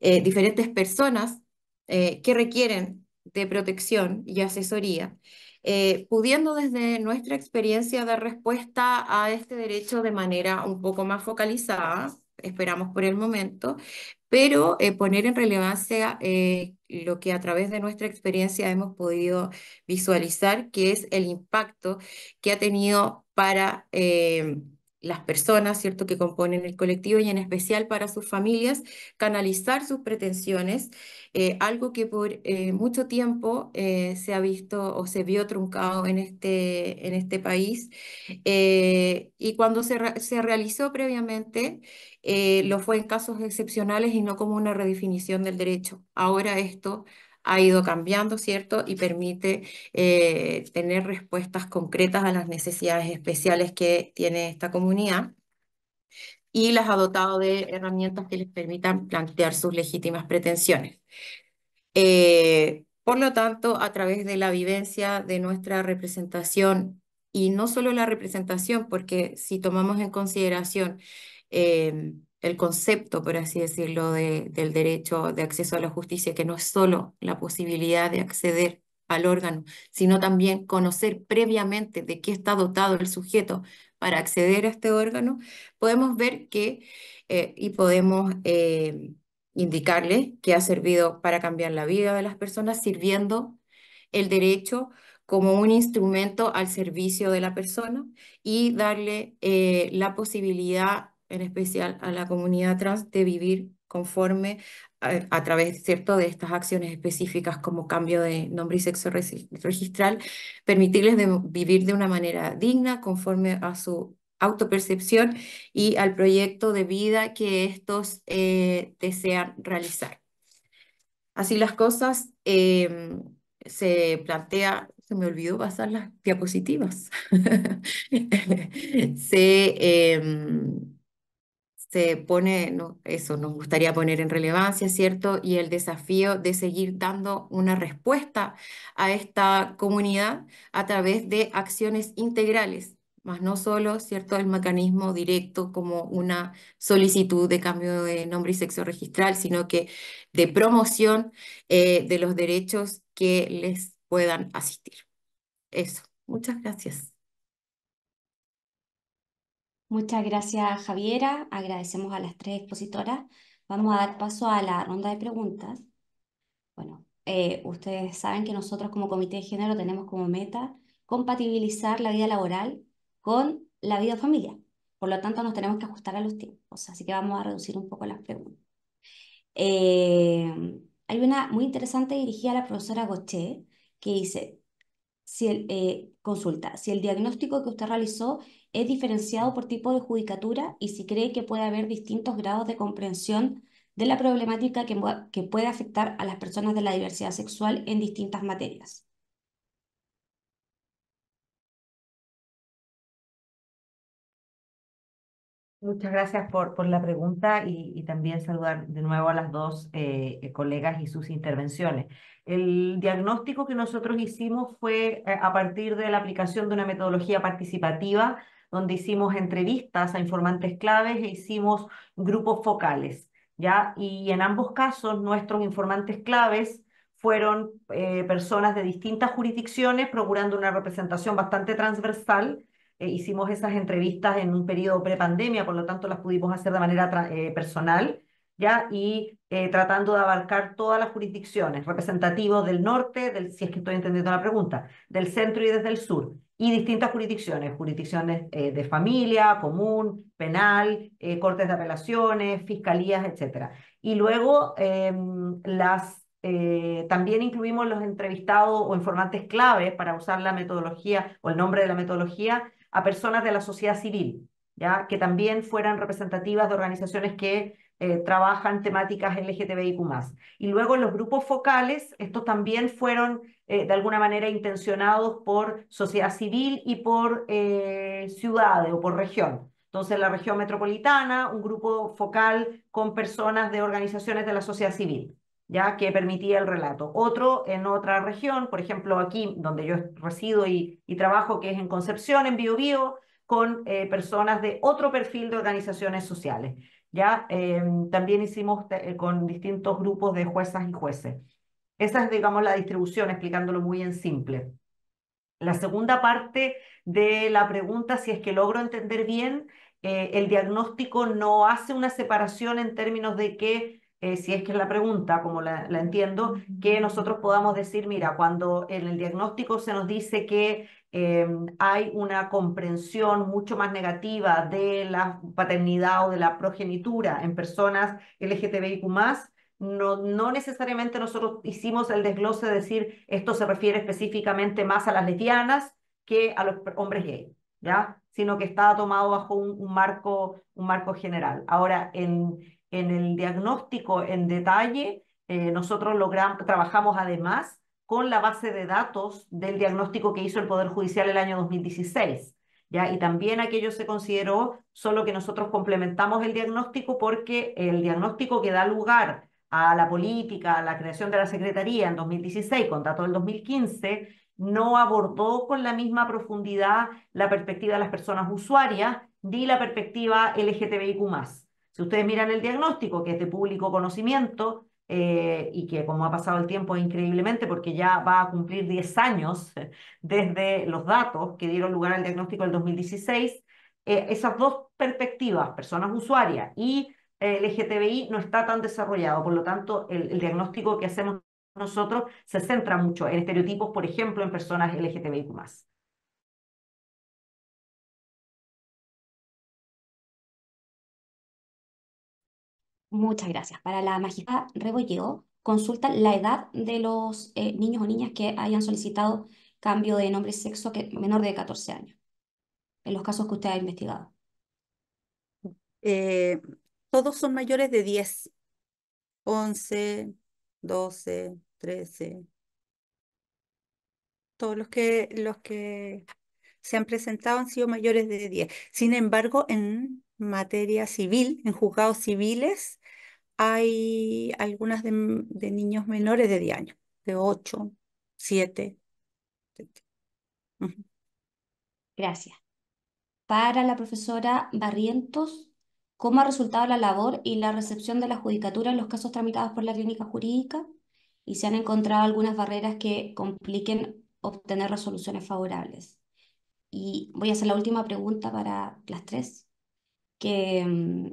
[SPEAKER 5] diferentes personas que requieren de protección y asesoría, pudiendo desde nuestra experiencia dar respuesta a este derecho de manera un poco más focalizada, esperamos por el momento, pero eh, poner en relevancia eh, lo que a través de nuestra experiencia hemos podido visualizar, que es el impacto que ha tenido para... Eh, las personas, ¿cierto?, que componen el colectivo y en especial para sus familias, canalizar sus pretensiones, eh, algo que por eh, mucho tiempo eh, se ha visto o se vio truncado en este, en este país. y cuando se, se realizó previamente, lo fue en casos excepcionales y no como una redefinición del derecho. Ahora esto ha ido cambiando, ¿cierto? Y permite eh, tener respuestas concretas a las necesidades especiales que tiene esta comunidad y las ha dotado de herramientas que les permitan plantear sus legítimas pretensiones. Eh, por lo tanto, a través de la vivencia de nuestra representación, y no solo la representación, porque si tomamos en consideración eh, el concepto, por así decirlo, de, del derecho de acceso a la justicia, que no es solo la posibilidad de acceder al órgano, sino también conocer previamente de qué está dotado el sujeto para acceder a este órgano, podemos ver que eh, y podemos eh, indicarle que ha servido para cambiar la vida de las personas, sirviendo el derecho como un instrumento al servicio de la persona y darle eh, la posibilidad en especial a la comunidad trans, de vivir conforme a, través ¿cierto? de estas acciones específicas como cambio de nombre y sexo registral, permitirles vivir de una manera digna conforme a su autopercepción y al proyecto de vida que estos eh, desean realizar. Así las cosas, em, se plantea, se me olvidó pasar las diapositivas, se... Em, se pone, eso nos gustaría poner en relevancia, ¿cierto? Y el desafío de seguir dando una respuesta a esta comunidad a través de acciones integrales, más no solo, ¿cierto?, el mecanismo directo como una solicitud de cambio de nombre y sexo registral, sino que de promoción eh, de los derechos que les puedan asistir. Eso, muchas gracias.
[SPEAKER 1] Muchas gracias, Javiera. Agradecemos a las tres expositoras. Vamos a dar paso a la ronda de preguntas. Bueno, eh, ustedes saben que nosotros como Comité de Género tenemos como meta compatibilizar la vida laboral con la vida familiar. Por lo tanto, nos tenemos que ajustar a los tiempos, así que vamos a reducir un poco las preguntas. Eh, hay una muy interesante dirigida a la profesora Goché que dice, si el, eh, consulta, si el diagnóstico que usted realizó es diferenciado por tipo de judicatura y si cree que puede haber distintos grados de comprensión de la problemática que, puede afectar a las personas de la diversidad sexual en distintas materias.
[SPEAKER 3] Muchas gracias por, la pregunta y, también saludar de nuevo a las dos eh, eh, colegas y sus intervenciones. El diagnóstico que nosotros hicimos fue eh, a partir de la aplicación de una metodología participativa donde hicimos entrevistas a informantes claves e hicimos grupos focales, ¿ya? Y en ambos casos, nuestros informantes claves fueron eh, personas de distintas jurisdicciones procurando una representación bastante transversal. Eh, hicimos esas entrevistas en un periodo prepandemia, por lo tanto las pudimos hacer de manera eh, personal, ¿ya? Y tratando de abarcar todas las jurisdicciones, representativos del norte, del, si es que estoy entendiendo la pregunta, del centro y desde el sur y distintas jurisdicciones, jurisdicciones eh, de familia, común, penal, eh, cortes de relaciones, fiscalías, etc. Y luego em, las, eh, también incluimos los entrevistados o informantes clave para usar la metodología o el nombre de la metodología a personas de la sociedad civil, ¿ya? que también fueran representativas de organizaciones que trabajan temáticas LGTBIQ. Y luego los grupos focales, estos también fueron eh, de alguna manera intencionados por sociedad civil y por eh, ciudades o por región. Entonces, la región metropolitana, un grupo focal con personas de organizaciones de la sociedad civil, ya que permitía el relato. Otro en otra región, por ejemplo, aquí donde yo resido y, y trabajo, que es en Concepción, en Bio, con eh, personas de otro perfil de organizaciones sociales. Ya em, también hicimos con distintos grupos de juezas y jueces. Esa es, digamos, la distribución, explicándolo muy en simple. La segunda parte de la pregunta, si es que logro entender bien, eh, el diagnóstico no hace una separación en términos de que, eh, si es que es la pregunta, como la, entiendo, que nosotros podamos decir, mira, cuando en el diagnóstico se nos dice que em, hay una comprensión mucho más negativa de la paternidad o de la progenitura en personas LGTBIQ no, no necesariamente nosotros hicimos el desglose de decir esto se refiere específicamente más a las lesbianas que a los hombres gay, ¿ya? Sino que está tomado bajo un, marco, un marco general. Ahora, en, en el diagnóstico en detalle, eh, nosotros logramos, trabajamos además con la base de datos del diagnóstico que hizo el Poder Judicial el año 2016. ¿ya? Y también aquello se consideró, solo que nosotros complementamos el diagnóstico porque el diagnóstico que da lugar a la política, a la creación de la Secretaría en 2016, con datos del 2015, no abordó con la misma profundidad la perspectiva de las personas usuarias ni la perspectiva LGTBIQ. Si ustedes miran el diagnóstico, que es de público conocimiento, eh, y que como ha pasado el tiempo increíblemente, porque ya va a cumplir 10 años desde los datos que dieron lugar al diagnóstico del 2016, eh, esas dos perspectivas, personas usuarias y eh, LGTBI no está tan desarrollado. Por lo tanto, el, diagnóstico que hacemos nosotros se centra mucho en estereotipos, por ejemplo, en personas más.
[SPEAKER 1] Muchas gracias. Para la magistrada Rebolleo, consulta la edad de los eh, niños o niñas que hayan solicitado cambio de nombre y sexo que, menor de 14 años, en los casos que usted ha investigado.
[SPEAKER 4] Eh, todos son mayores de 10. 11, 12, 13. Todos los que, se han presentado han sido mayores de 10. Sin embargo, en materia civil, en juzgados civiles, hay algunas de, niños menores de 10 años,
[SPEAKER 1] de 8, 7. Gracias. Para la profesora Barrientos, cómo ha resultado la labor y la recepción de la judicatura en los casos tramitados por la clínica jurídica y se han encontrado algunas barreras que compliquen obtener resoluciones favorables. Y voy a hacer la última pregunta para las tres, que mm,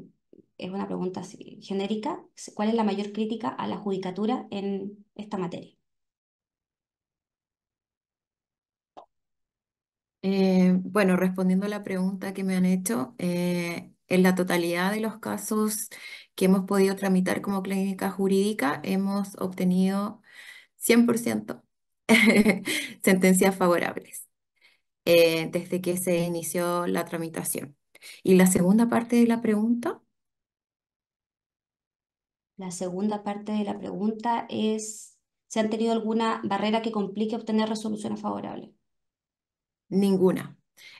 [SPEAKER 1] es una pregunta genérica. ¿Cuál es la mayor crítica a la judicatura en esta materia?
[SPEAKER 5] Eh, bueno, respondiendo a la pregunta que me han hecho, eh, en la totalidad de los casos que hemos podido tramitar como clínica jurídica, hemos obtenido 100% sentencias favorables eh, desde que se inició la tramitación. ¿Y la segunda parte de la pregunta?
[SPEAKER 1] La segunda parte de la pregunta es, ¿se han tenido alguna barrera que complique obtener resoluciones favorables?
[SPEAKER 5] Ninguna.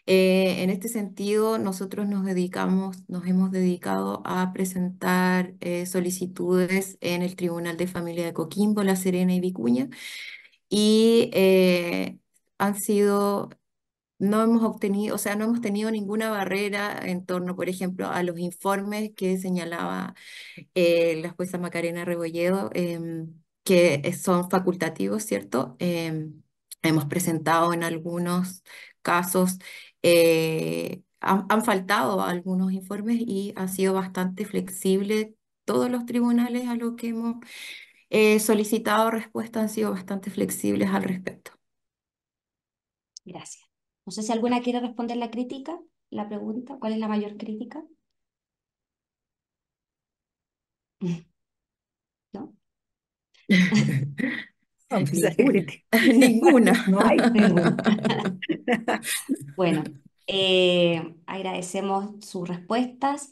[SPEAKER 5] Eh, en este sentido, nosotros nos dedicamos, nos hemos dedicado a presentar eh, solicitudes en el Tribunal de Familia de Coquimbo, La Serena y Vicuña, y eh, han sido no hemos obtenido, o sea, no hemos tenido ninguna barrera en torno, por ejemplo, a los informes que señalaba la jueza Macarena Rebolledo, em, que son facultativos, ¿cierto? Em, hemos presentado en algunos casos eh, han, faltado algunos informes y ha sido bastante flexible todos los tribunales a lo que hemos eh, solicitado respuesta han sido bastante flexibles al respecto.
[SPEAKER 1] Gracias. No sé si alguna quiere responder la crítica, la pregunta, ¿cuál es la mayor crítica? ¿No? Ninguna. No hay ninguna. bueno, eh, agradecemos sus respuestas.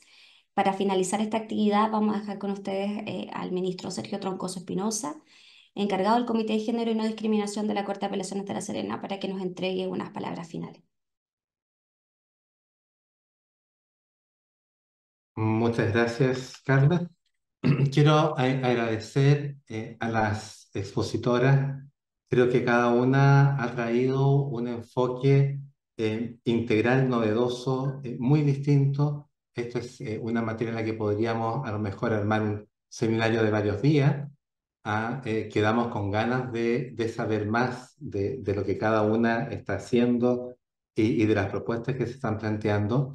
[SPEAKER 1] Para finalizar esta actividad, vamos a dejar con ustedes eh, al ministro Sergio Troncoso Espinosa, encargado del Comité de Género y No Discriminación de la Corte de Apelaciones de la Serena, para que nos entregue unas palabras finales.
[SPEAKER 6] Muchas gracias, Carla. Quiero agradecer eh, a las expositoras, creo que cada una ha traído un enfoque eh, integral, novedoso, eh, muy distinto. Esto es eh, una materia en la que podríamos a lo mejor armar un seminario de varios días. Ah, quedamos con ganas de, saber más de, lo que cada una está haciendo y de las propuestas que se están planteando.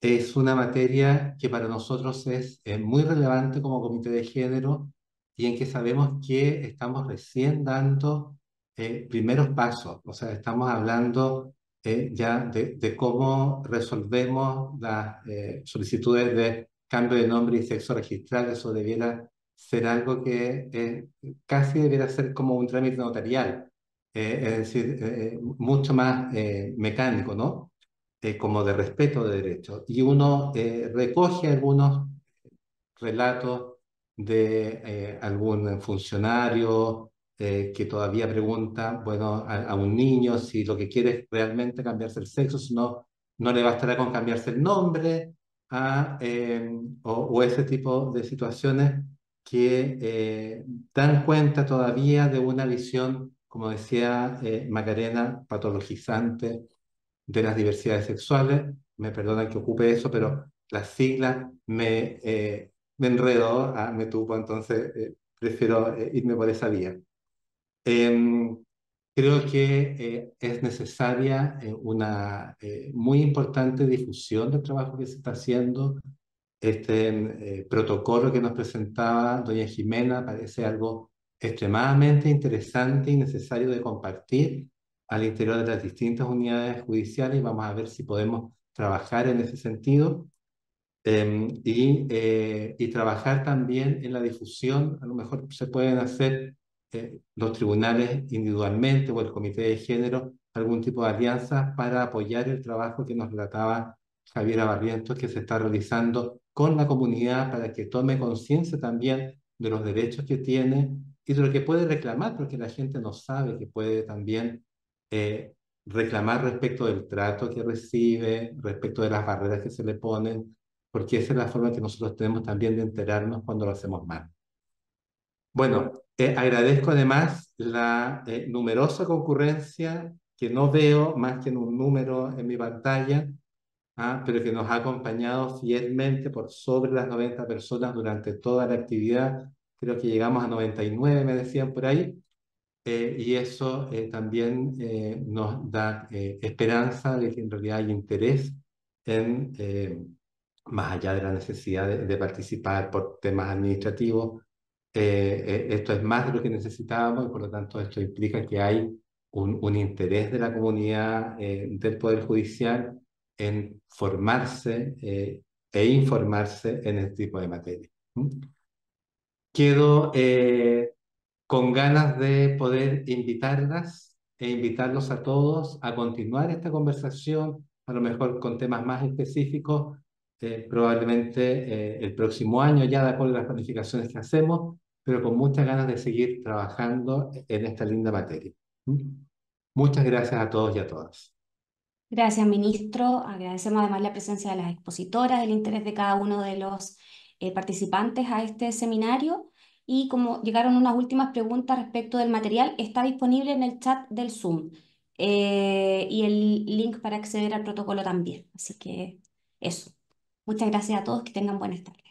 [SPEAKER 6] Es una materia que para nosotros es muy relevante como comité de género y en que sabemos que estamos recién dando eh, primeros pasos, o sea, estamos hablando eh, ya de, cómo resolvemos las eh, solicitudes de cambio de nombre y sexo registral, eso debiera ser algo que casi debiera ser como un trámite notarial, es decir, mucho más mecánico, ¿no? como de respeto de derechos. Y uno recoge algunos relatos de eh, algún funcionario eh, que todavía pregunta, bueno, a, un niño si lo que quiere es realmente cambiarse el sexo, si no, no le bastará con cambiarse el nombre ah, eh, o, o, ese tipo de situaciones que dan cuenta todavía de una visión, como decía Macarena, patologizante de las diversidades sexuales. Me perdona que ocupe eso, pero las siglas me me enredo, ah, me tuvo, entonces eh, prefiero eh, irme por esa vía. Em, creo que eh, es necesaria una muy importante difusión del trabajo que se está haciendo. Este em, protocolo que nos presentaba doña Jimena parece algo extremadamente interesante y necesario de compartir al interior de las distintas unidades judiciales y vamos a ver si podemos trabajar en ese sentido. Em, eh, y, trabajar también en la difusión, a lo mejor se pueden hacer eh, los tribunales individualmente o el comité de género, algún tipo de alianza para apoyar el trabajo que nos relataba Javiera Barrientos, que se está realizando con la comunidad para que tome conciencia también de los derechos que tiene y de lo que puede reclamar, porque la gente no sabe que puede también eh, reclamar respecto del trato que recibe, respecto de las barreras que se le ponen, porque esa es la forma que nosotros tenemos también de enterarnos cuando lo hacemos mal. Bueno, eh, agradezco además la eh, numerosa concurrencia que no veo más que en un número en mi pantalla, ah, pero que nos ha acompañado fielmente por sobre las 90 personas durante toda la actividad. Creo que llegamos a 99, me decían por ahí. Eh, y eso también nos da esperanza de que en realidad hay interés en más allá de la necesidad de, participar por temas administrativos, eh, eh, esto es más de lo que necesitábamos y por lo tanto esto implica que hay un, interés de la comunidad eh, del Poder Judicial en formarse e informarse en este tipo de materia. Quedo con ganas de poder invitarlas e invitarlos a todos a continuar esta conversación, a lo mejor con temas más específicos, probablemente eh, el próximo año ya de acuerdo a las planificaciones que hacemos, pero con muchas ganas de seguir trabajando en esta linda materia. ¿Mm? Muchas gracias a todos y a todas.
[SPEAKER 1] Gracias, ministro. Agradecemos además la presencia de las expositoras, el interés de cada uno de los eh, participantes a este seminario. Y como llegaron unas últimas preguntas respecto del material, está disponible en el chat del Zoom eh, y el link para acceder al protocolo también. Así que eso. Muchas gracias a todos, que tengan buenas tardes.